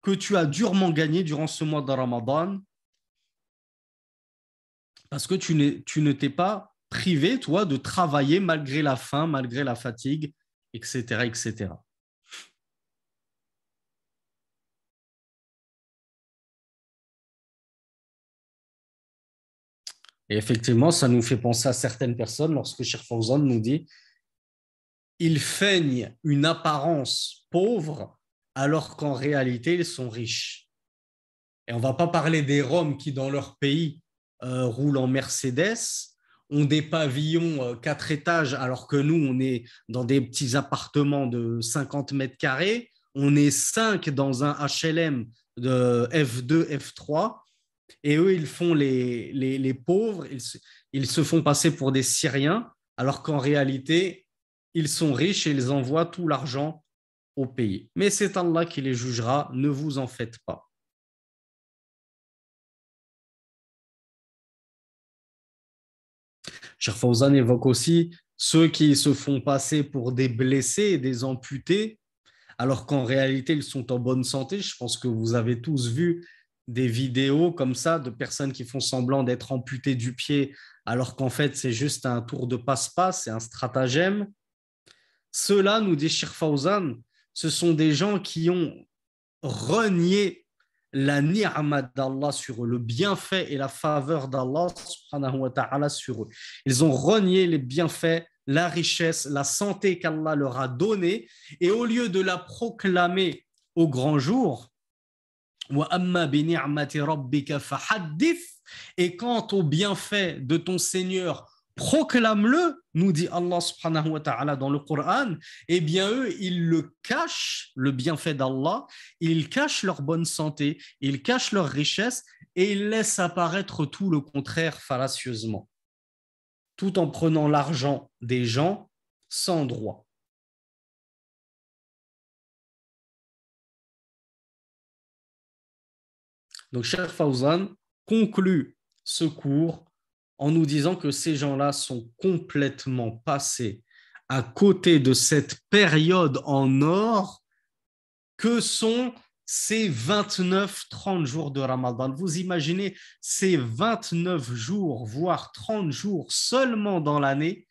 que tu as durement gagné durant ce mois de Ramadan parce que tu ne t'es pas privé, toi, de travailler malgré la faim, malgré la fatigue, etc. etc. Et effectivement, ça nous fait penser à certaines personnes lorsque Zon nous dit ils feignent une apparence pauvre alors qu'en réalité, ils sont riches. Et on va pas parler des Roms qui, dans leur pays, euh, roulent en Mercedes, ont des pavillons euh, quatre étages, alors que nous, on est dans des petits appartements de 50 mètres carrés. On est cinq dans un HLM de F2, F3. Et eux, ils font les, pauvres, ils se font passer pour des Syriens, alors qu'en réalité, ils sont riches et ils envoient tout l'argent au pays. Mais c'est Allah qui les jugera, ne vous en faites pas. Cheikh Fawzan évoque aussi ceux qui se font passer pour des blessés et des amputés, alors qu'en réalité, ils sont en bonne santé. Je pense que vous avez tous vu des vidéos comme ça de personnes qui font semblant d'être amputées du pied, alors qu'en fait, c'est juste un tour de passe-passe, c'est un stratagème. Ceux-là, nous dit Fawzan, ce sont des gens qui ont renié la ni'amad d'Allah sur eux, le bienfait et la faveur d'Allah sur eux. Ils ont renié les bienfaits, la richesse, la santé qu'Allah leur a donnée, et au lieu de la proclamer au grand jour, et quant au bienfait de ton Seigneur, proclame-le nous dit Allah subhanahu wa ta'ala dans le Coran, eh bien eux, ils le cachent, le bienfait d'Allah, ils cachent leur bonne santé, ils cachent leur richesse et ils laissent apparaître tout le contraire fallacieusement, tout en prenant l'argent des gens sans droit. Donc, cher Fawzan conclut ce cours en nous disant que ces gens-là sont complètement passés à côté de cette période en or que sont ces 29-30 jours de Ramadan. Vous imaginez ces 29 jours, voire 30 jours seulement dans l'année,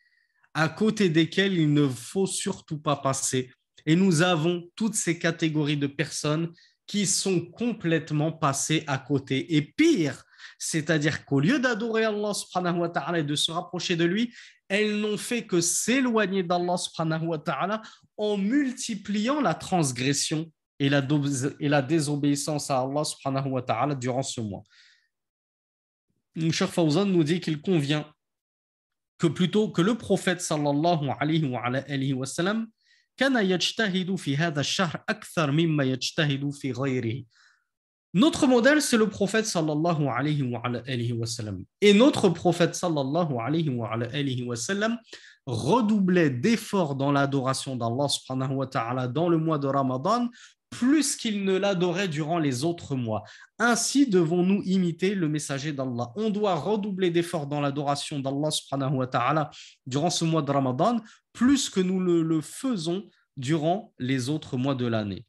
à côté desquels il ne faut surtout pas passer. Et nous avons toutes ces catégories de personnes qui sont complètement passées à côté. Et pire, c'est-à-dire qu'au lieu d'adorer Allah subhanahu wa et de se rapprocher de lui, elles n'ont fait que s'éloigner d'Allah en multipliant la transgression et la, désobéissance à Allah subhanahu wa durant ce mois. Cheikh Fawzan nous dit qu'il convient que plutôt que le prophète sallallahu alayhi wa, sallam, كان يجتهد في هذا الشهر akthar مما يجتهد fi notre modèle, c'est le prophète sallallahu alayhi wa, sallam. Et notre prophète sallallahu alayhi wa, sallam redoublait d'efforts dans l'adoration d'Allah subhanahu wa ta'ala dans le mois de Ramadan plus qu'il ne l'adorait durant les autres mois. Ainsi devons-nous imiter le messager d'Allah. On doit redoubler d'efforts dans l'adoration d'Allah wa durant ce mois de Ramadan plus que nous le faisons durant les autres mois de l'année.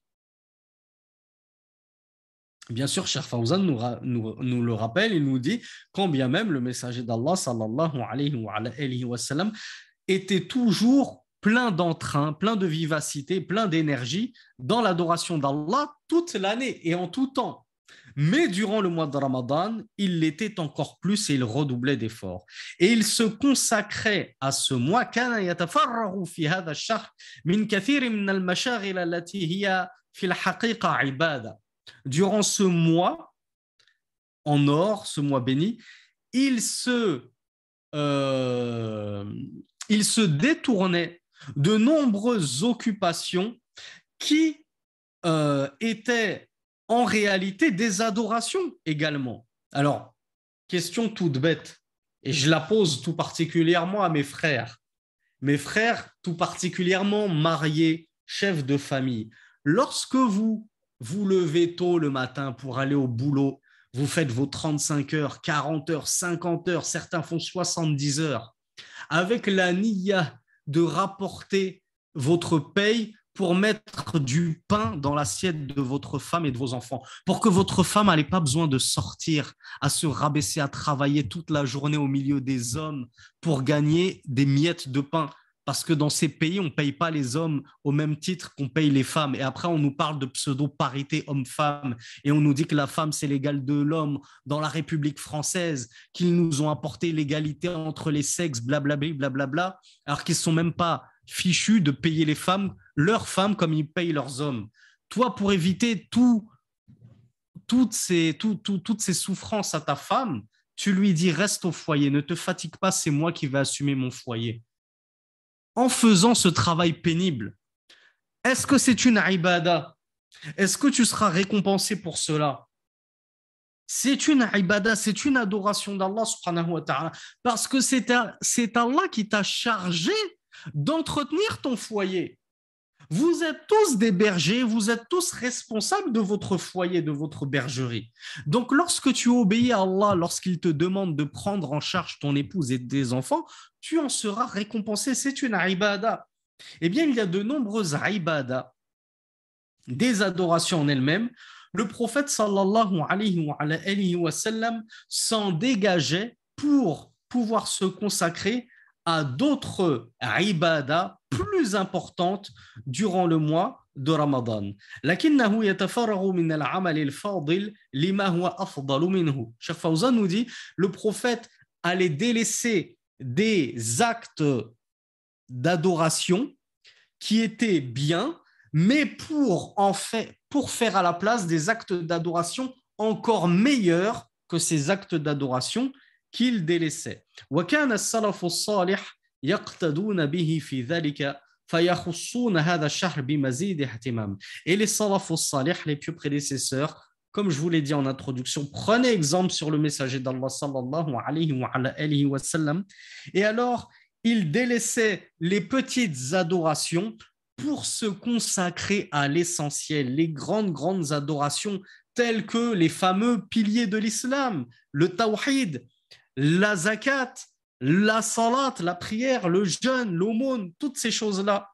Bien sûr, Cheikh Fawzan nous, le rappelle, il nous dit quand bien même le messager d'Allah sallallahu alayhi wa, sallam, était toujours plein d'entrain, plein de vivacité, plein d'énergie dans l'adoration d'Allah toute l'année et en tout temps. Mais durant le mois de Ramadan, il l'était encore plus et il redoublait d'efforts. Et il se consacrait à ce mois. Durant ce mois en or, ce mois béni, il se, euh, il se détournait de nombreuses occupations qui euh, étaient en réalité des adorations également. Alors, question toute bête, et je la pose tout particulièrement à mes frères. Mes frères, tout particulièrement mariés, chefs de famille, lorsque vous vous levez tôt le matin pour aller au boulot, vous faites vos 35 heures, 40 heures, 50 heures, certains font 70 heures, avec la nia de rapporter votre paye pour mettre du pain dans l'assiette de votre femme et de vos enfants, pour que votre femme n'ait pas besoin de sortir, à se rabaisser, à travailler toute la journée au milieu des hommes pour gagner des miettes de pain parce que dans ces pays, on ne paye pas les hommes au même titre qu'on paye les femmes. Et après, on nous parle de pseudo-parité homme-femme, et on nous dit que la femme, c'est l'égal de l'homme dans la République française, qu'ils nous ont apporté l'égalité entre les sexes, blablabla, blablabla, alors qu'ils ne sont même pas fichus de payer les femmes, leurs femmes, comme ils payent leurs hommes. Toi, pour éviter toutes, ces, toutes ces souffrances à ta femme, tu lui dis reste au foyer, ne te fatigue pas, c'est moi qui vais assumer mon foyer en faisant ce travail pénible, est-ce que c'est une ibada Est-ce que tu seras récompensé pour cela C'est une ibada, c'est une adoration d'Allah subhanahu wa ta'ala, parce que c'est Allah qui t'a chargé d'entretenir ton foyer. Vous êtes tous des bergers, vous êtes tous responsables de votre foyer, de votre bergerie. Donc lorsque tu obéis à Allah, lorsqu'il te demande de prendre en charge ton épouse et tes enfants, tu en seras récompensé. C'est une ibada. Eh bien, il y a de nombreuses ibadas, des adorations en elles-mêmes. Le prophète sallallahu alayhi wa, sallam s'en dégageait pour pouvoir se consacrer à d'autres ibadas plus importante durant le mois de Ramadan. nous dit le prophète allait délaisser des actes d'adoration qui étaient bien, mais pour en fait pour faire à la place des actes d'adoration encore meilleurs que ces actes d'adoration qu'il délaissait et les salaf les pieux prédécesseurs comme je vous l'ai dit en introduction prenez exemple sur le messager d'Allah sallallahu alayhi et alors il délaissait les petites adorations pour se consacrer à l'essentiel, les grandes, grandes adorations telles que les fameux piliers de l'islam, le tawhid, la zakat, la salat, la prière, le jeûne, l'aumône, toutes ces choses-là,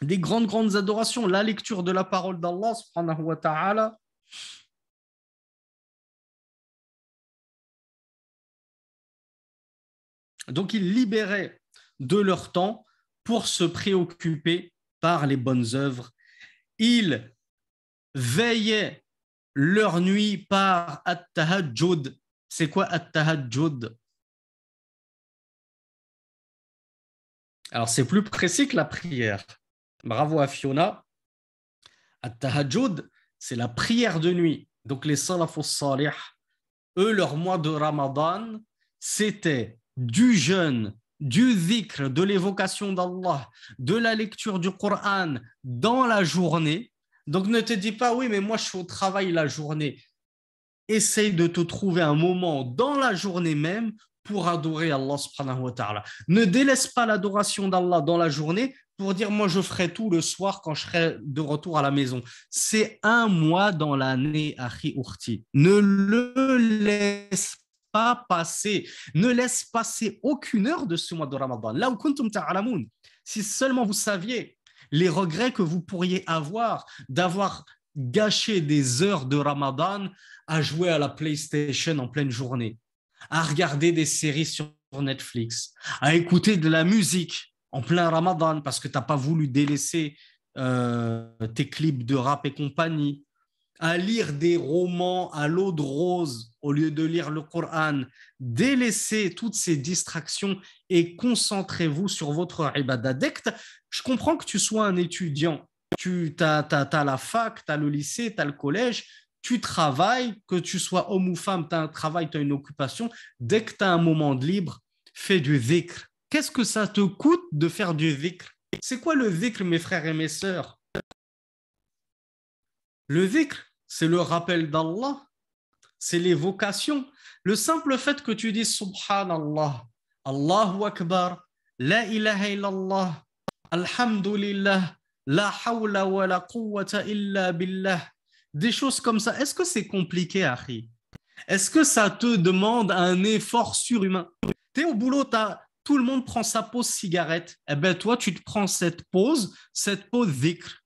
des grandes, grandes adorations, la lecture de la parole d'Allah, subhanahu wa ta'ala. Donc, ils libéraient de leur temps pour se préoccuper par les bonnes œuvres. Ils veillaient leur nuit par at-tahajjud. C'est quoi at-tahajjud Alors, c'est plus précis que la prière. Bravo à Fiona. At-tahajjud, c'est la prière de nuit. Donc, les salafus salih, eux, leur mois de Ramadan, c'était du jeûne, du zikr, de l'évocation d'Allah, de la lecture du Coran dans la journée. Donc, ne te dis pas, oui, mais moi, je fais au travail la journée essaye de te trouver un moment dans la journée même pour adorer Allah Ne délaisse pas l'adoration d'Allah dans la journée pour dire moi je ferai tout le soir quand je serai de retour à la maison. C'est un mois dans l'année, à Urti. Ne le laisse pas passer. Ne laisse passer aucune heure de ce mois de Ramadan. Là où kuntum Si seulement vous saviez les regrets que vous pourriez avoir d'avoir gâché des heures de Ramadan à jouer à la PlayStation en pleine journée à regarder des séries sur Netflix, à écouter de la musique en plein Ramadan parce que tu n'as pas voulu délaisser euh, tes clips de rap et compagnie, à lire des romans à l'eau de rose au lieu de lire le Coran, délaissez toutes ces distractions et concentrez-vous sur votre ibadah. je comprends que tu sois un étudiant, tu as, la fac, tu as le lycée, tu as le collège, tu travailles, que tu sois homme ou femme, tu as un travail, tu as une occupation, dès que tu as un moment de libre, fais du zikr. Qu'est-ce que ça te coûte de faire du zikr C'est quoi le zikr, mes frères et mes sœurs Le zikr, c'est le rappel d'Allah, c'est l'évocation. Le simple fait que tu dis Subhanallah, Allahu Akbar, La ilaha illallah, Alhamdulillah, La hawla wa la quwwata illa billah des choses comme ça. Est-ce que c'est compliqué, Harry Est-ce que ça te demande un effort surhumain Tu es au boulot, tout le monde prend sa pause cigarette. Eh bien, toi, tu te prends cette pause, cette pause zikr.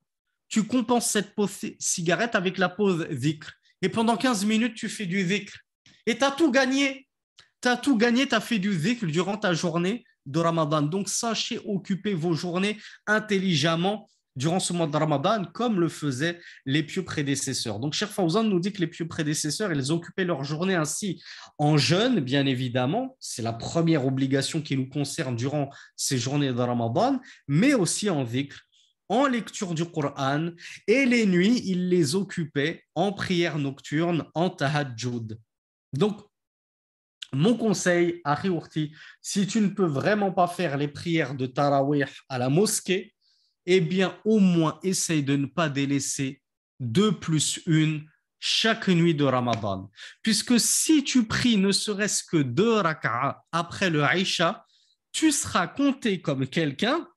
Tu compenses cette pause cigarette avec la pause zikr. Et pendant 15 minutes, tu fais du zikr. Et tu as tout gagné. Tu as tout gagné, tu as fait du zikr durant ta journée de Ramadan. Donc, sachez occuper vos journées intelligemment durant ce mois de Ramadan, comme le faisaient les pieux prédécesseurs. Donc, Cher Fawzan nous dit que les pieux prédécesseurs, ils occupaient leur journée ainsi en jeûne, bien évidemment, c'est la première obligation qui nous concerne durant ces journées de Ramadan, mais aussi en dhikr, en lecture du Coran, et les nuits, ils les occupaient en prière nocturne, en tahajjud. Donc, mon conseil à si tu ne peux vraiment pas faire les prières de Tarawih à la mosquée, eh bien, au moins, essaye de ne pas délaisser deux plus une chaque nuit de Ramadan. Puisque si tu pries ne serait-ce que deux raka'a après le Aïcha, tu seras compté comme quelqu'un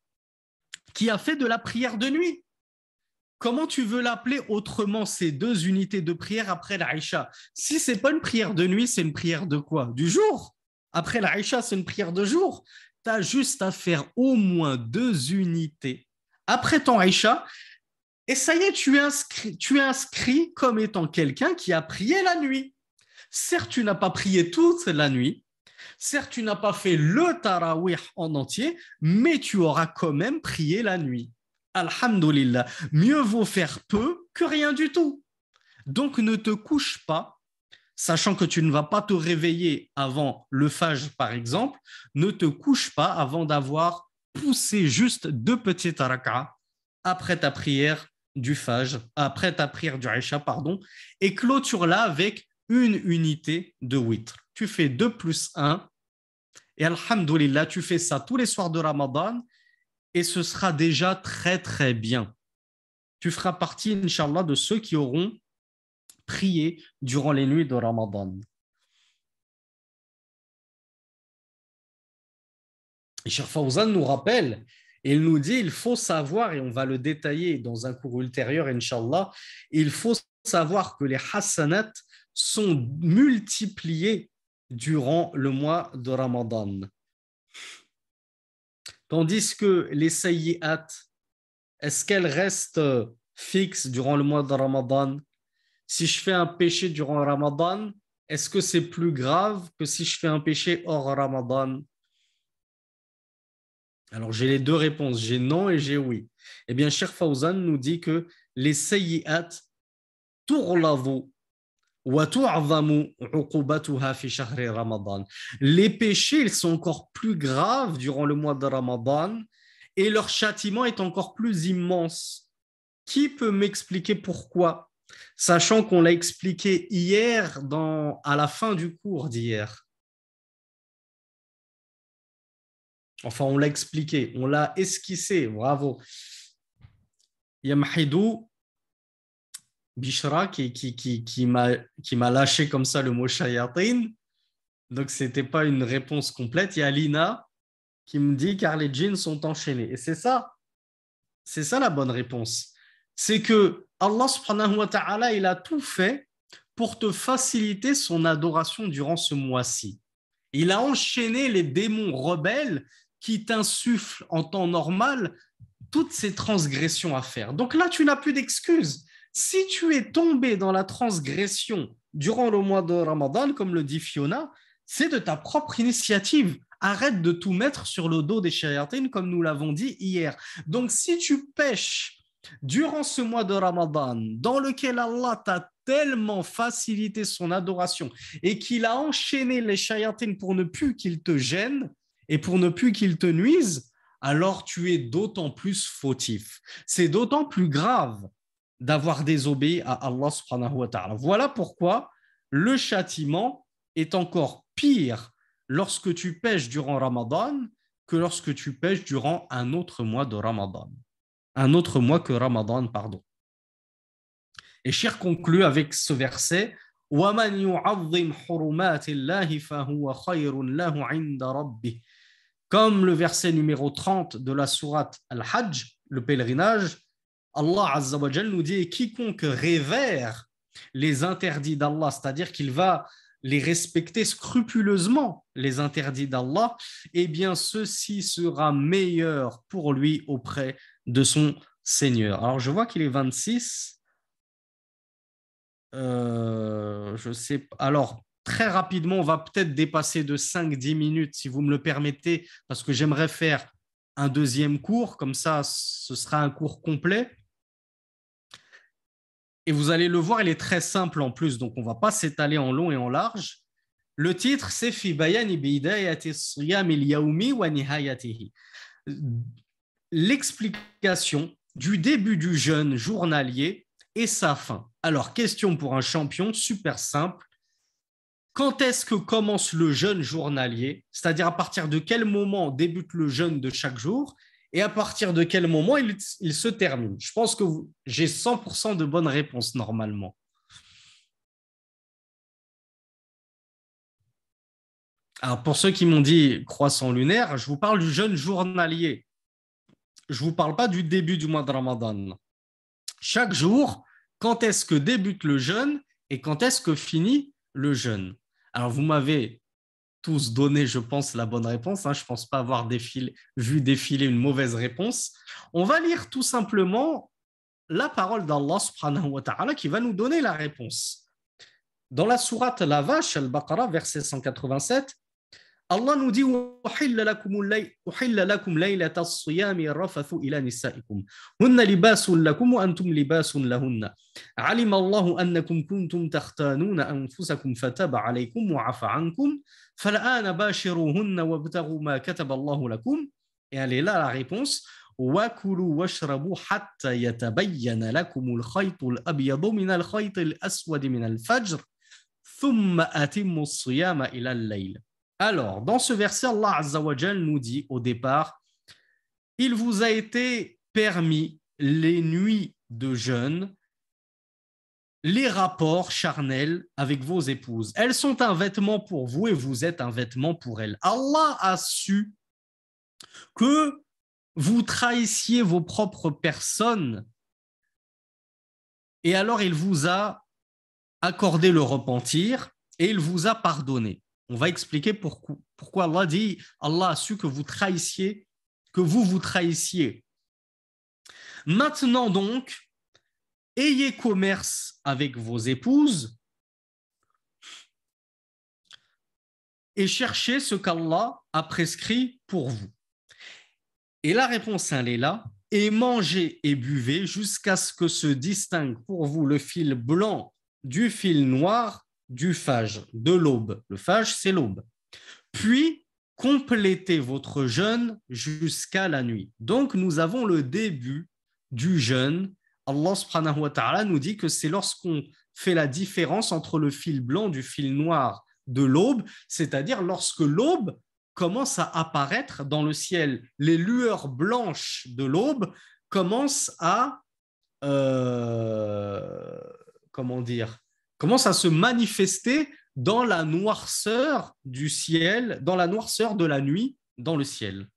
qui a fait de la prière de nuit. Comment tu veux l'appeler autrement ces deux unités de prière après l'Aïcha Si c'est pas une prière de nuit, c'est une prière de quoi Du jour. Après l'Aïcha, c'est une prière de jour. Tu as juste à faire au moins deux unités après ton Aïcha, et ça y est, tu es inscrit, tu es inscrit comme étant quelqu'un qui a prié la nuit. Certes, tu n'as pas prié toute la nuit, certes, tu n'as pas fait le tarawih en entier, mais tu auras quand même prié la nuit. Alhamdulillah, mieux vaut faire peu que rien du tout. Donc ne te couche pas, sachant que tu ne vas pas te réveiller avant le phage, par exemple, ne te couche pas avant d'avoir Poussez juste deux petites tarakas après ta prière du Fajr, après ta prière du Aisha, pardon, et clôture-la avec une unité de huître. Tu fais 2 plus 1, et Alhamdulillah, tu fais ça tous les soirs de Ramadan, et ce sera déjà très très bien. Tu feras partie, Inch'Allah, de ceux qui auront prié durant les nuits de Ramadan. Et nous rappelle, et il nous dit, il faut savoir, et on va le détailler dans un cours ultérieur, Inch'Allah, il faut savoir que les hasanat sont multipliés durant le mois de Ramadan. Tandis que les Sayyiat, est-ce qu'elles restent fixes durant le mois de Ramadan Si je fais un péché durant Ramadan, est-ce que c'est plus grave que si je fais un péché hors Ramadan alors, j'ai les deux réponses, j'ai non et j'ai oui. Eh bien, Cher Fawzan nous dit que les sayyi'at wa fi Ramadan. Les péchés, ils sont encore plus graves durant le mois de Ramadan et leur châtiment est encore plus immense. Qui peut m'expliquer pourquoi Sachant qu'on l'a expliqué hier à la fin du cours d'hier. Enfin, on l'a expliqué, on l'a esquissé, bravo. Il Bishra qui, qui, qui, qui m'a lâché comme ça le mot shayatin. Donc, ce n'était pas une réponse complète. Il y a Lina qui me dit car les djinns sont enchaînés. Et c'est ça. C'est ça la bonne réponse. C'est que Allah subhanahu wa ta'ala, il a tout fait pour te faciliter son adoration durant ce mois-ci. Il a enchaîné les démons rebelles qui t'insuffle en temps normal toutes ces transgressions à faire. Donc là, tu n'as plus d'excuses. Si tu es tombé dans la transgression durant le mois de Ramadan, comme le dit Fiona, c'est de ta propre initiative. Arrête de tout mettre sur le dos des shayatines, comme nous l'avons dit hier. Donc si tu pêches durant ce mois de Ramadan, dans lequel Allah t'a tellement facilité son adoration et qu'il a enchaîné les shayatines pour ne plus qu'ils te gênent, et pour ne plus qu'il te nuise, alors tu es d'autant plus fautif. C'est d'autant plus grave d'avoir désobéi à Allah subhanahu wa ta'ala. Voilà pourquoi le châtiment est encore pire lorsque tu pêches durant Ramadan que lorsque tu pêches durant un autre mois de Ramadan. Un autre mois que Ramadan, pardon. Et Cher conclut avec ce verset وَمَنْ يُعَظِّمْ حُرُمَاتِ اللَّهِ فَهُوَ خَيْرٌ لَهُ عِنْدَ رَبِّهِ comme le verset numéro 30 de la sourate Al-Hajj, le pèlerinage, Allah Azzawajal nous dit quiconque révère les interdits d'Allah, c'est-à-dire qu'il va les respecter scrupuleusement, les interdits d'Allah, eh bien ceci sera meilleur pour lui auprès de son Seigneur. Alors je vois qu'il est 26. Euh, je sais. Alors, très rapidement, on va peut-être dépasser de 5-10 minutes, si vous me le permettez, parce que j'aimerais faire un deuxième cours, comme ça, ce sera un cours complet. Et vous allez le voir, il est très simple en plus, donc on ne va pas s'étaler en long et en large. Le titre, c'est Fi L'explication du début du jeûne journalier et sa fin. Alors, question pour un champion, super simple quand est-ce que commence le jeûne journalier C'est-à-dire à partir de quel moment débute le jeûne de chaque jour et à partir de quel moment il, se termine Je pense que j'ai 100% de bonnes réponses normalement. Alors pour ceux qui m'ont dit croissant lunaire, je vous parle du jeûne journalier. Je ne vous parle pas du début du mois de Ramadan. Chaque jour, quand est-ce que débute le jeûne et quand est-ce que finit le jeûne alors, vous m'avez tous donné, je pense, la bonne réponse. Hein. Je ne pense pas avoir vu défiler une mauvaise réponse. On va lire tout simplement la parole d'Allah subhanahu wa ta'ala qui va nous donner la réponse. Dans la sourate La Vache, Al-Baqarah, verset 187, الله نودي أحل لكم الليل أحل لكم ليلة الصيام الرفث إلى نسائكم هن لباس لكم وأنتم لباس لهن علم الله أنكم كنتم تختانون أنفسكم فتاب عليكم وعفى عنكم فالآن باشروهن وابتغوا ما كتب الله لكم يعني لا لا réponse وكلوا واشربوا حتى يتبين لكم الخيط الأبيض من الخيط الأسود من الفجر ثم أتموا الصيام إلى الليل Alors, dans ce verset, Allah nous dit au départ Il vous a été permis les nuits de jeûne, les rapports charnels avec vos épouses. Elles sont un vêtement pour vous et vous êtes un vêtement pour elles. Allah a su que vous trahissiez vos propres personnes et alors il vous a accordé le repentir et il vous a pardonné. On va expliquer pourquoi, Allah dit Allah a su que vous trahissiez, que vous vous trahissiez. Maintenant donc, ayez commerce avec vos épouses et cherchez ce qu'Allah a prescrit pour vous. Et la réponse, elle est là. Et mangez et buvez jusqu'à ce que se distingue pour vous le fil blanc du fil noir du phage, de l'aube. Le phage, c'est l'aube. Puis, complétez votre jeûne jusqu'à la nuit. Donc, nous avons le début du jeûne. Allah subhanahu wa ta'ala nous dit que c'est lorsqu'on fait la différence entre le fil blanc du fil noir de l'aube, c'est-à-dire lorsque l'aube commence à apparaître dans le ciel. Les lueurs blanches de l'aube commencent à... Euh, comment dire commence à se manifester dans la noirceur du ciel, dans la noirceur de la nuit, dans le ciel.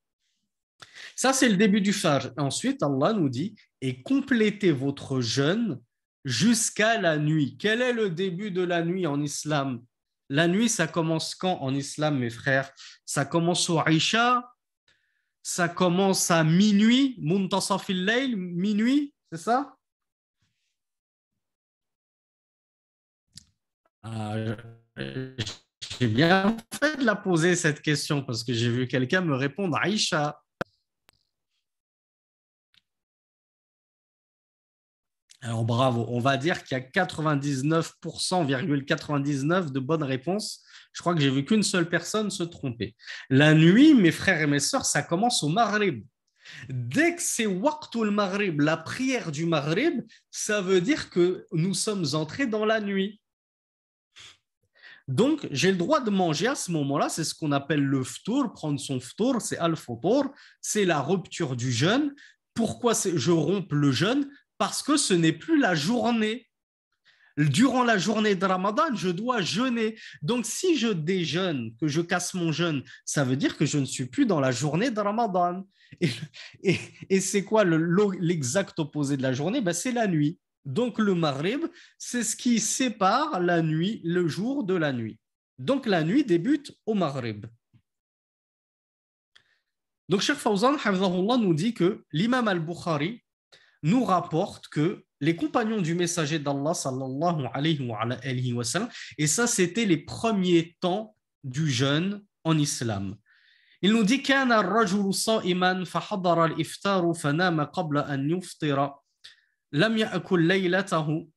Ça, c'est le début du charge. Ensuite, Allah nous dit, et complétez votre jeûne jusqu'à la nuit. Quel est le début de la nuit en islam La nuit, ça commence quand en islam, mes frères Ça commence au Isha, ça commence à minuit, Muntasafil Layl, minuit, c'est ça Euh, j'ai bien fait de la poser cette question parce que j'ai vu quelqu'un me répondre Aïcha. Alors bravo, on va dire qu'il y a 99,99 de bonnes réponses. Je crois que j'ai vu qu'une seule personne se tromper. La nuit, mes frères et mes sœurs, ça commence au Maghrib. Dès que c'est Waqtul Maghrib, la prière du Maghrib, ça veut dire que nous sommes entrés dans la nuit. Donc, j'ai le droit de manger à ce moment-là. C'est ce qu'on appelle le ftour, prendre son ftour, c'est al-ftour, c'est la rupture du jeûne. Pourquoi je rompe le jeûne Parce que ce n'est plus la journée. Durant la journée de Ramadan, je dois jeûner. Donc, si je déjeune, que je casse mon jeûne, ça veut dire que je ne suis plus dans la journée de Ramadan. Et, c'est quoi l'exact opposé de la journée ben, C'est la nuit. Donc le Maghrib, c'est ce qui sépare la nuit, le jour de la nuit. Donc la nuit débute au Maghrib. Donc Cheikh Fawzan nous dit que l'imam al-Bukhari nous rapporte que les compagnons du messager d'Allah sallallahu alayhi wa, sallam, et ça c'était les premiers temps du jeûne en islam. Il nous dit rajul an لم يأكل ليلته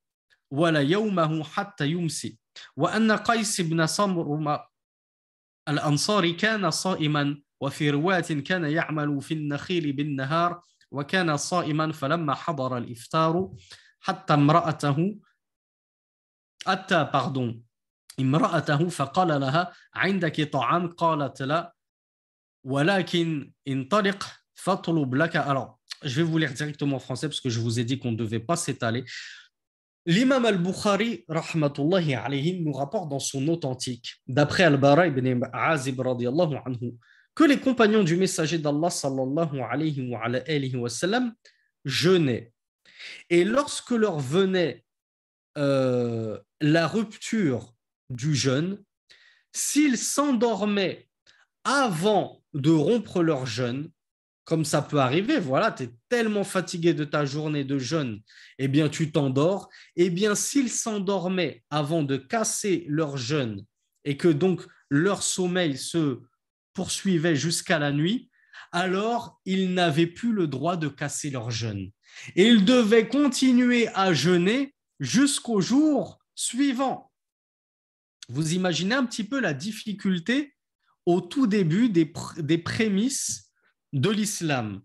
ولا يومه حتى يمسي وأن قيس بن سمر الأنصاري كان صائما وفي رواية كان يعمل في النخيل بالنهار وكان صائما فلما حضر الإفطار حتى امرأته أتى باردون امرأته فقال لها عندك طعام قالت لا ولكن انطلق فاطلب لك أرض Je vais vous lire directement en français parce que je vous ai dit qu'on ne devait pas s'étaler. L'imam al-Bukhari, rahmatullahi alayhi, nous rapporte dans son authentique, d'après Al-Bara ibn Azib radiallahu anhu, que les compagnons du messager d'Allah sallallahu alayhi wa, sallam jeûnaient. Et lorsque leur venait euh, la rupture du jeûne, s'ils s'endormaient avant de rompre leur jeûne, comme ça peut arriver, voilà, tu es tellement fatigué de ta journée de jeûne, eh bien tu t'endors. Eh bien, s'ils s'endormaient avant de casser leur jeûne et que donc leur sommeil se poursuivait jusqu'à la nuit, alors ils n'avaient plus le droit de casser leur jeûne. Et ils devaient continuer à jeûner jusqu'au jour suivant. Vous imaginez un petit peu la difficulté au tout début des prémices de l'islam.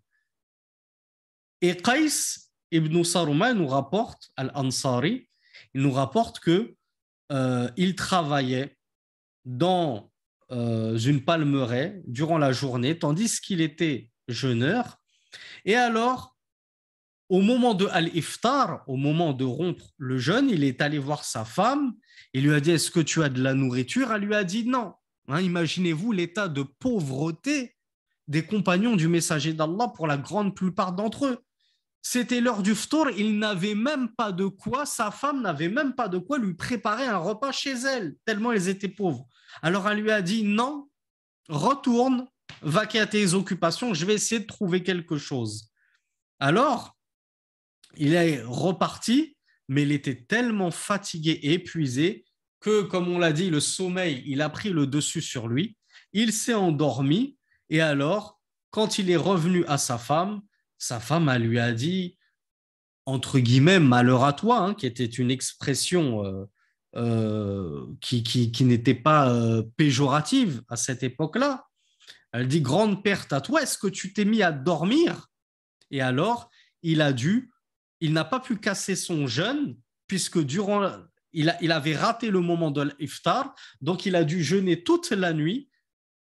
Et Qais ibn Saruma nous rapporte, Al-Ansari, il nous rapporte que euh, il travaillait dans euh, une palmeraie durant la journée, tandis qu'il était jeûneur. Et alors, au moment de Al-Iftar, au moment de rompre le jeûne, il est allé voir sa femme. Il lui a dit Est-ce que tu as de la nourriture Elle lui a dit Non. Hein, imaginez-vous l'état de pauvreté des compagnons du messager d'Allah pour la grande plupart d'entre eux. C'était l'heure du ftour, il n'avait même pas de quoi, sa femme n'avait même pas de quoi lui préparer un repas chez elle, tellement ils étaient pauvres. Alors elle lui a dit non, retourne, va à tes occupations, je vais essayer de trouver quelque chose. Alors, il est reparti, mais il était tellement fatigué et épuisé que, comme on l'a dit, le sommeil, il a pris le dessus sur lui. Il s'est endormi et alors, quand il est revenu à sa femme, sa femme lui a dit, entre guillemets, malheur à toi, hein, qui était une expression euh, euh, qui, n'était pas euh, péjorative à cette époque-là. Elle dit, grande perte à toi, est-ce que tu t'es mis à dormir Et alors, il a dû, il n'a pas pu casser son jeûne, puisque durant, il, il avait raté le moment de l'iftar, donc il a dû jeûner toute la nuit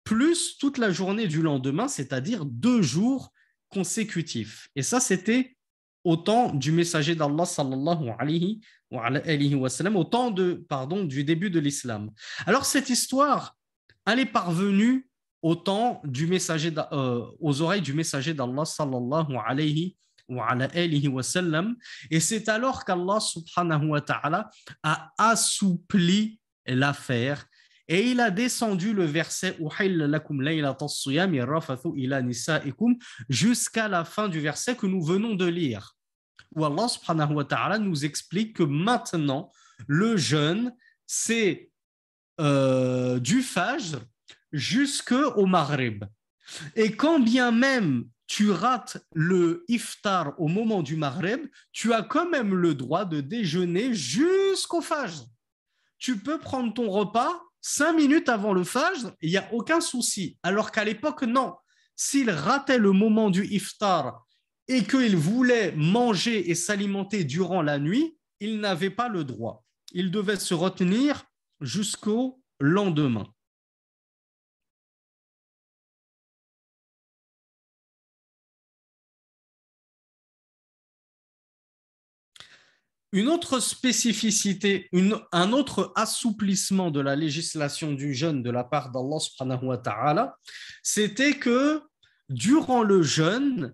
plus toute la journée du lendemain, c'est-à-dire deux jours consécutifs. Et ça, c'était au temps du messager d'Allah sallallahu alayhi wa, au temps de, pardon, du début de l'islam. Alors cette histoire, elle est parvenue au temps du messager, euh, aux oreilles du messager d'Allah sallallahu alayhi wa et c'est alors qu'Allah subhanahu wa ta'ala a assoupli l'affaire et il a descendu le verset jusqu'à la fin du verset que nous venons de lire, où Allah subhanahu wa nous explique que maintenant, le jeûne, c'est euh, du Fajr jusqu'au Maghrib. Et quand bien même tu rates le iftar au moment du Maghreb, tu as quand même le droit de déjeuner jusqu'au Fajr. Tu peux prendre ton repas cinq minutes avant le Fajr, il n'y a aucun souci. Alors qu'à l'époque, non. S'il ratait le moment du iftar et qu'il voulait manger et s'alimenter durant la nuit, il n'avait pas le droit. Il devait se retenir jusqu'au lendemain. Une autre spécificité, un autre assouplissement de la législation du jeûne de la part d'Allah subhanahu wa ta'ala, c'était que durant le jeûne,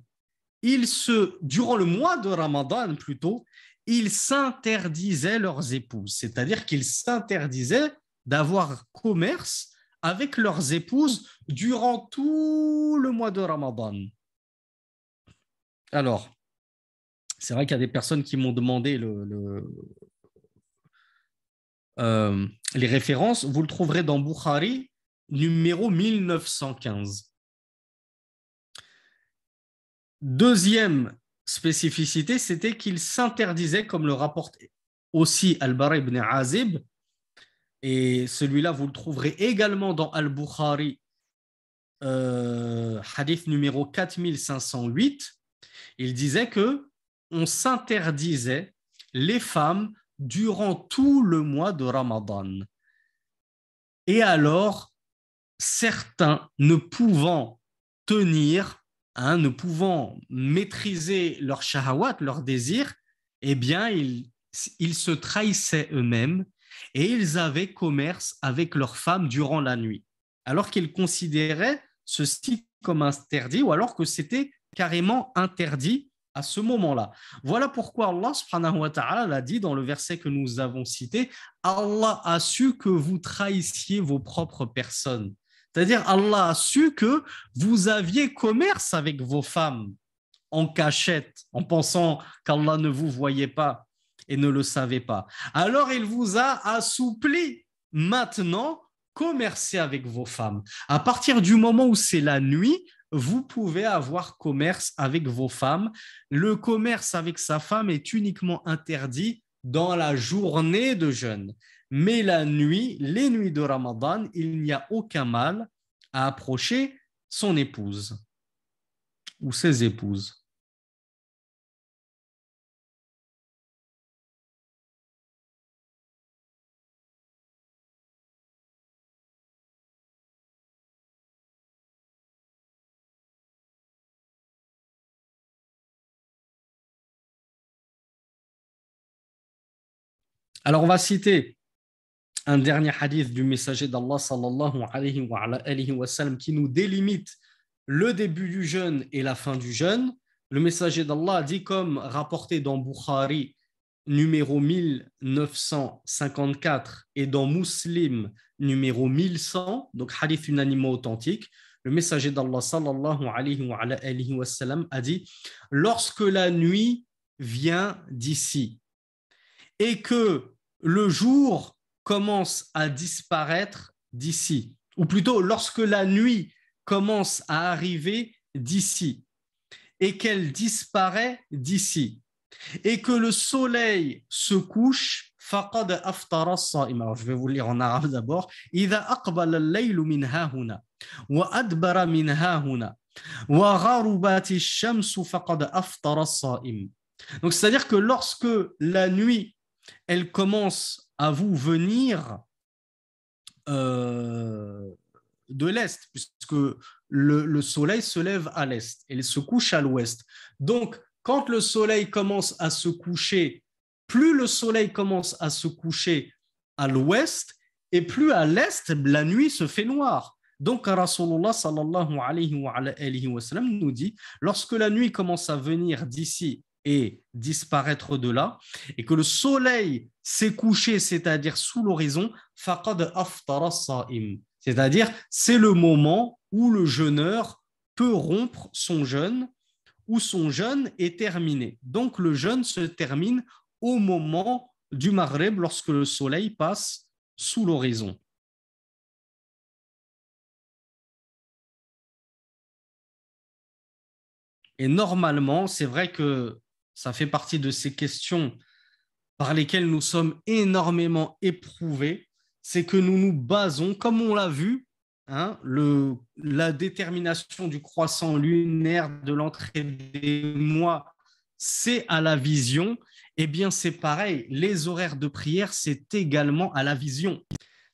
durant le mois de Ramadan plutôt, ils s'interdisaient leurs épouses, c'est-à-dire qu'ils s'interdisaient d'avoir commerce avec leurs épouses durant tout le mois de Ramadan. Alors, c'est vrai qu'il y a des personnes qui m'ont demandé euh, les références. Vous le trouverez dans Bukhari, numéro 1915. Deuxième spécificité, c'était qu'il s'interdisait, comme le rapporte aussi Al-Bara ibn Azib, et celui-là, vous le trouverez également dans Al-Bukhari, euh, hadith numéro 4508, il disait que on s'interdisait, les femmes, durant tout le mois de Ramadan. Et alors, certains ne pouvant tenir, hein, ne pouvant maîtriser leur shahawat, leur désir, eh bien, ils, ils se trahissaient eux-mêmes et ils avaient commerce avec leurs femmes durant la nuit, alors qu'ils considéraient ceci comme interdit ou alors que c'était carrément interdit à ce moment-là. Voilà pourquoi Allah subhanahu l'a dit dans le verset que nous avons cité, Allah a su que vous trahissiez vos propres personnes. C'est-à-dire Allah a su que vous aviez commerce avec vos femmes en cachette, en pensant qu'Allah ne vous voyait pas et ne le savait pas. Alors il vous a assoupli maintenant commercer avec vos femmes. À partir du moment où c'est la nuit, vous pouvez avoir commerce avec vos femmes. Le commerce avec sa femme est uniquement interdit dans la journée de jeûne. Mais la nuit, les nuits de Ramadan, il n'y a aucun mal à approcher son épouse ou ses épouses. Alors, on va citer un dernier hadith du messager d'Allah sallallahu alayhi wa, qui nous délimite le début du jeûne et la fin du jeûne. Le messager d'Allah dit comme rapporté dans Bukhari numéro 1954 et dans Muslim numéro 1100, donc hadith unanimement authentique, le messager d'Allah a dit « Lorsque la nuit vient d'ici, et que le jour commence à disparaître d'ici, ou plutôt lorsque la nuit commence à arriver d'ici, et qu'elle disparaît d'ici, et que le soleil se couche je vais vous lire en arabe d'abord. Donc, c'est-à-dire que lorsque la nuit elle commence à vous venir euh, de l'Est, puisque le, soleil se lève à l'Est et se couche à l'Ouest. Donc, quand le soleil commence à se coucher, plus le soleil commence à se coucher à l'Ouest, et plus à l'Est, la nuit se fait noire. Donc, Rasulullah sallallahu wa, wa nous dit, lorsque la nuit commence à venir d'ici et disparaître de là, et que le soleil s'est couché, c'est-à-dire sous l'horizon, c'est-à-dire c'est le moment où le jeûneur peut rompre son jeûne, où son jeûne est terminé. Donc le jeûne se termine au moment du Maghreb, lorsque le soleil passe sous l'horizon. Et normalement, c'est vrai que ça fait partie de ces questions par lesquelles nous sommes énormément éprouvés. C'est que nous nous basons, comme on l'a vu, hein, le, la détermination du croissant lunaire de l'entrée des mois, c'est à la vision. Eh bien, c'est pareil. Les horaires de prière, c'est également à la vision.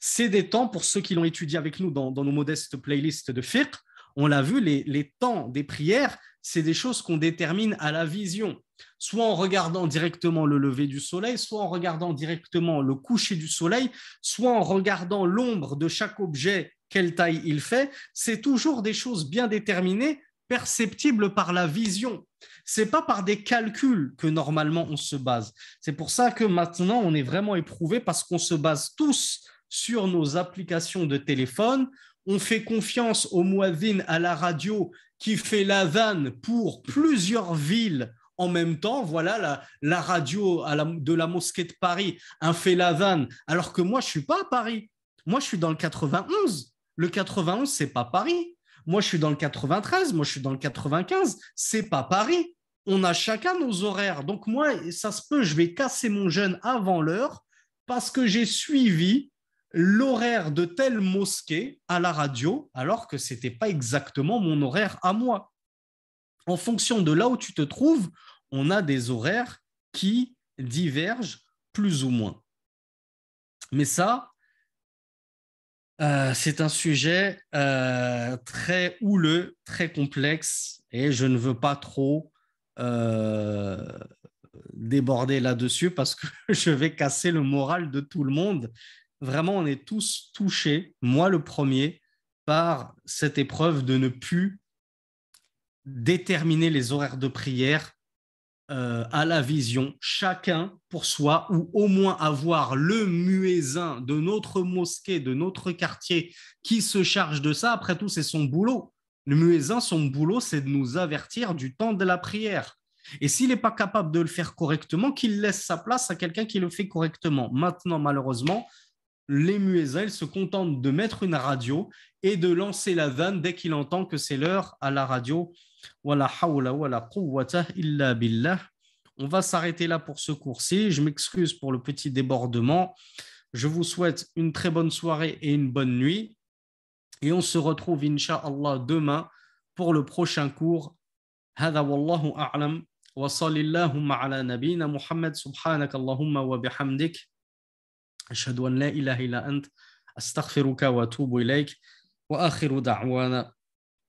C'est des temps, pour ceux qui l'ont étudié avec nous dans, nos modestes playlists de fiqh, on l'a vu, les, les, temps des prières, c'est des choses qu'on détermine à la vision soit en regardant directement le lever du soleil, soit en regardant directement le coucher du soleil, soit en regardant l'ombre de chaque objet, quelle taille il fait, c'est toujours des choses bien déterminées, perceptibles par la vision. C'est pas par des calculs que normalement on se base. C'est pour ça que maintenant on est vraiment éprouvé parce qu'on se base tous sur nos applications de téléphone, on fait confiance au Moovin à la radio qui fait la vanne pour plusieurs villes en même temps, voilà la, radio de la mosquée de Paris, un fait la vanne, alors que moi, je suis pas à Paris. Moi, je suis dans le 91. Le 91, c'est pas Paris. Moi, je suis dans le 93. Moi, je suis dans le 95. C'est pas Paris. On a chacun nos horaires. Donc, moi, ça se peut, je vais casser mon jeûne avant l'heure parce que j'ai suivi l'horaire de telle mosquée à la radio alors que c'était pas exactement mon horaire à moi en fonction de là où tu te trouves, on a des horaires qui divergent plus ou moins. Mais ça, euh, c'est un sujet euh, très houleux, très complexe, et je ne veux pas trop euh, déborder là-dessus parce que je vais casser le moral de tout le monde. Vraiment, on est tous touchés, moi le premier, par cette épreuve de ne plus déterminer les horaires de prière euh, à la vision, chacun pour soi, ou au moins avoir le muezzin de notre mosquée, de notre quartier, qui se charge de ça. Après tout, c'est son boulot. Le muezzin, son boulot, c'est de nous avertir du temps de la prière. Et s'il n'est pas capable de le faire correctement, qu'il laisse sa place à quelqu'un qui le fait correctement. Maintenant, malheureusement, les muezzins, ils se contentent de mettre une radio et de lancer la vanne dès qu'il entend que c'est l'heure à la radio on va s'arrêter là pour ce cours-ci. Je m'excuse pour le petit débordement. Je vous souhaite une très bonne soirée et une bonne nuit. Et on se retrouve, Inch'Allah, demain pour le prochain cours. هذا والله أعلم وصل اللهم على نبينا محمد سبحانك اللهم وبحمدك أشهد أن لا إله إلا أنت أستغفرك وأتوب إليك وآخر دعوانا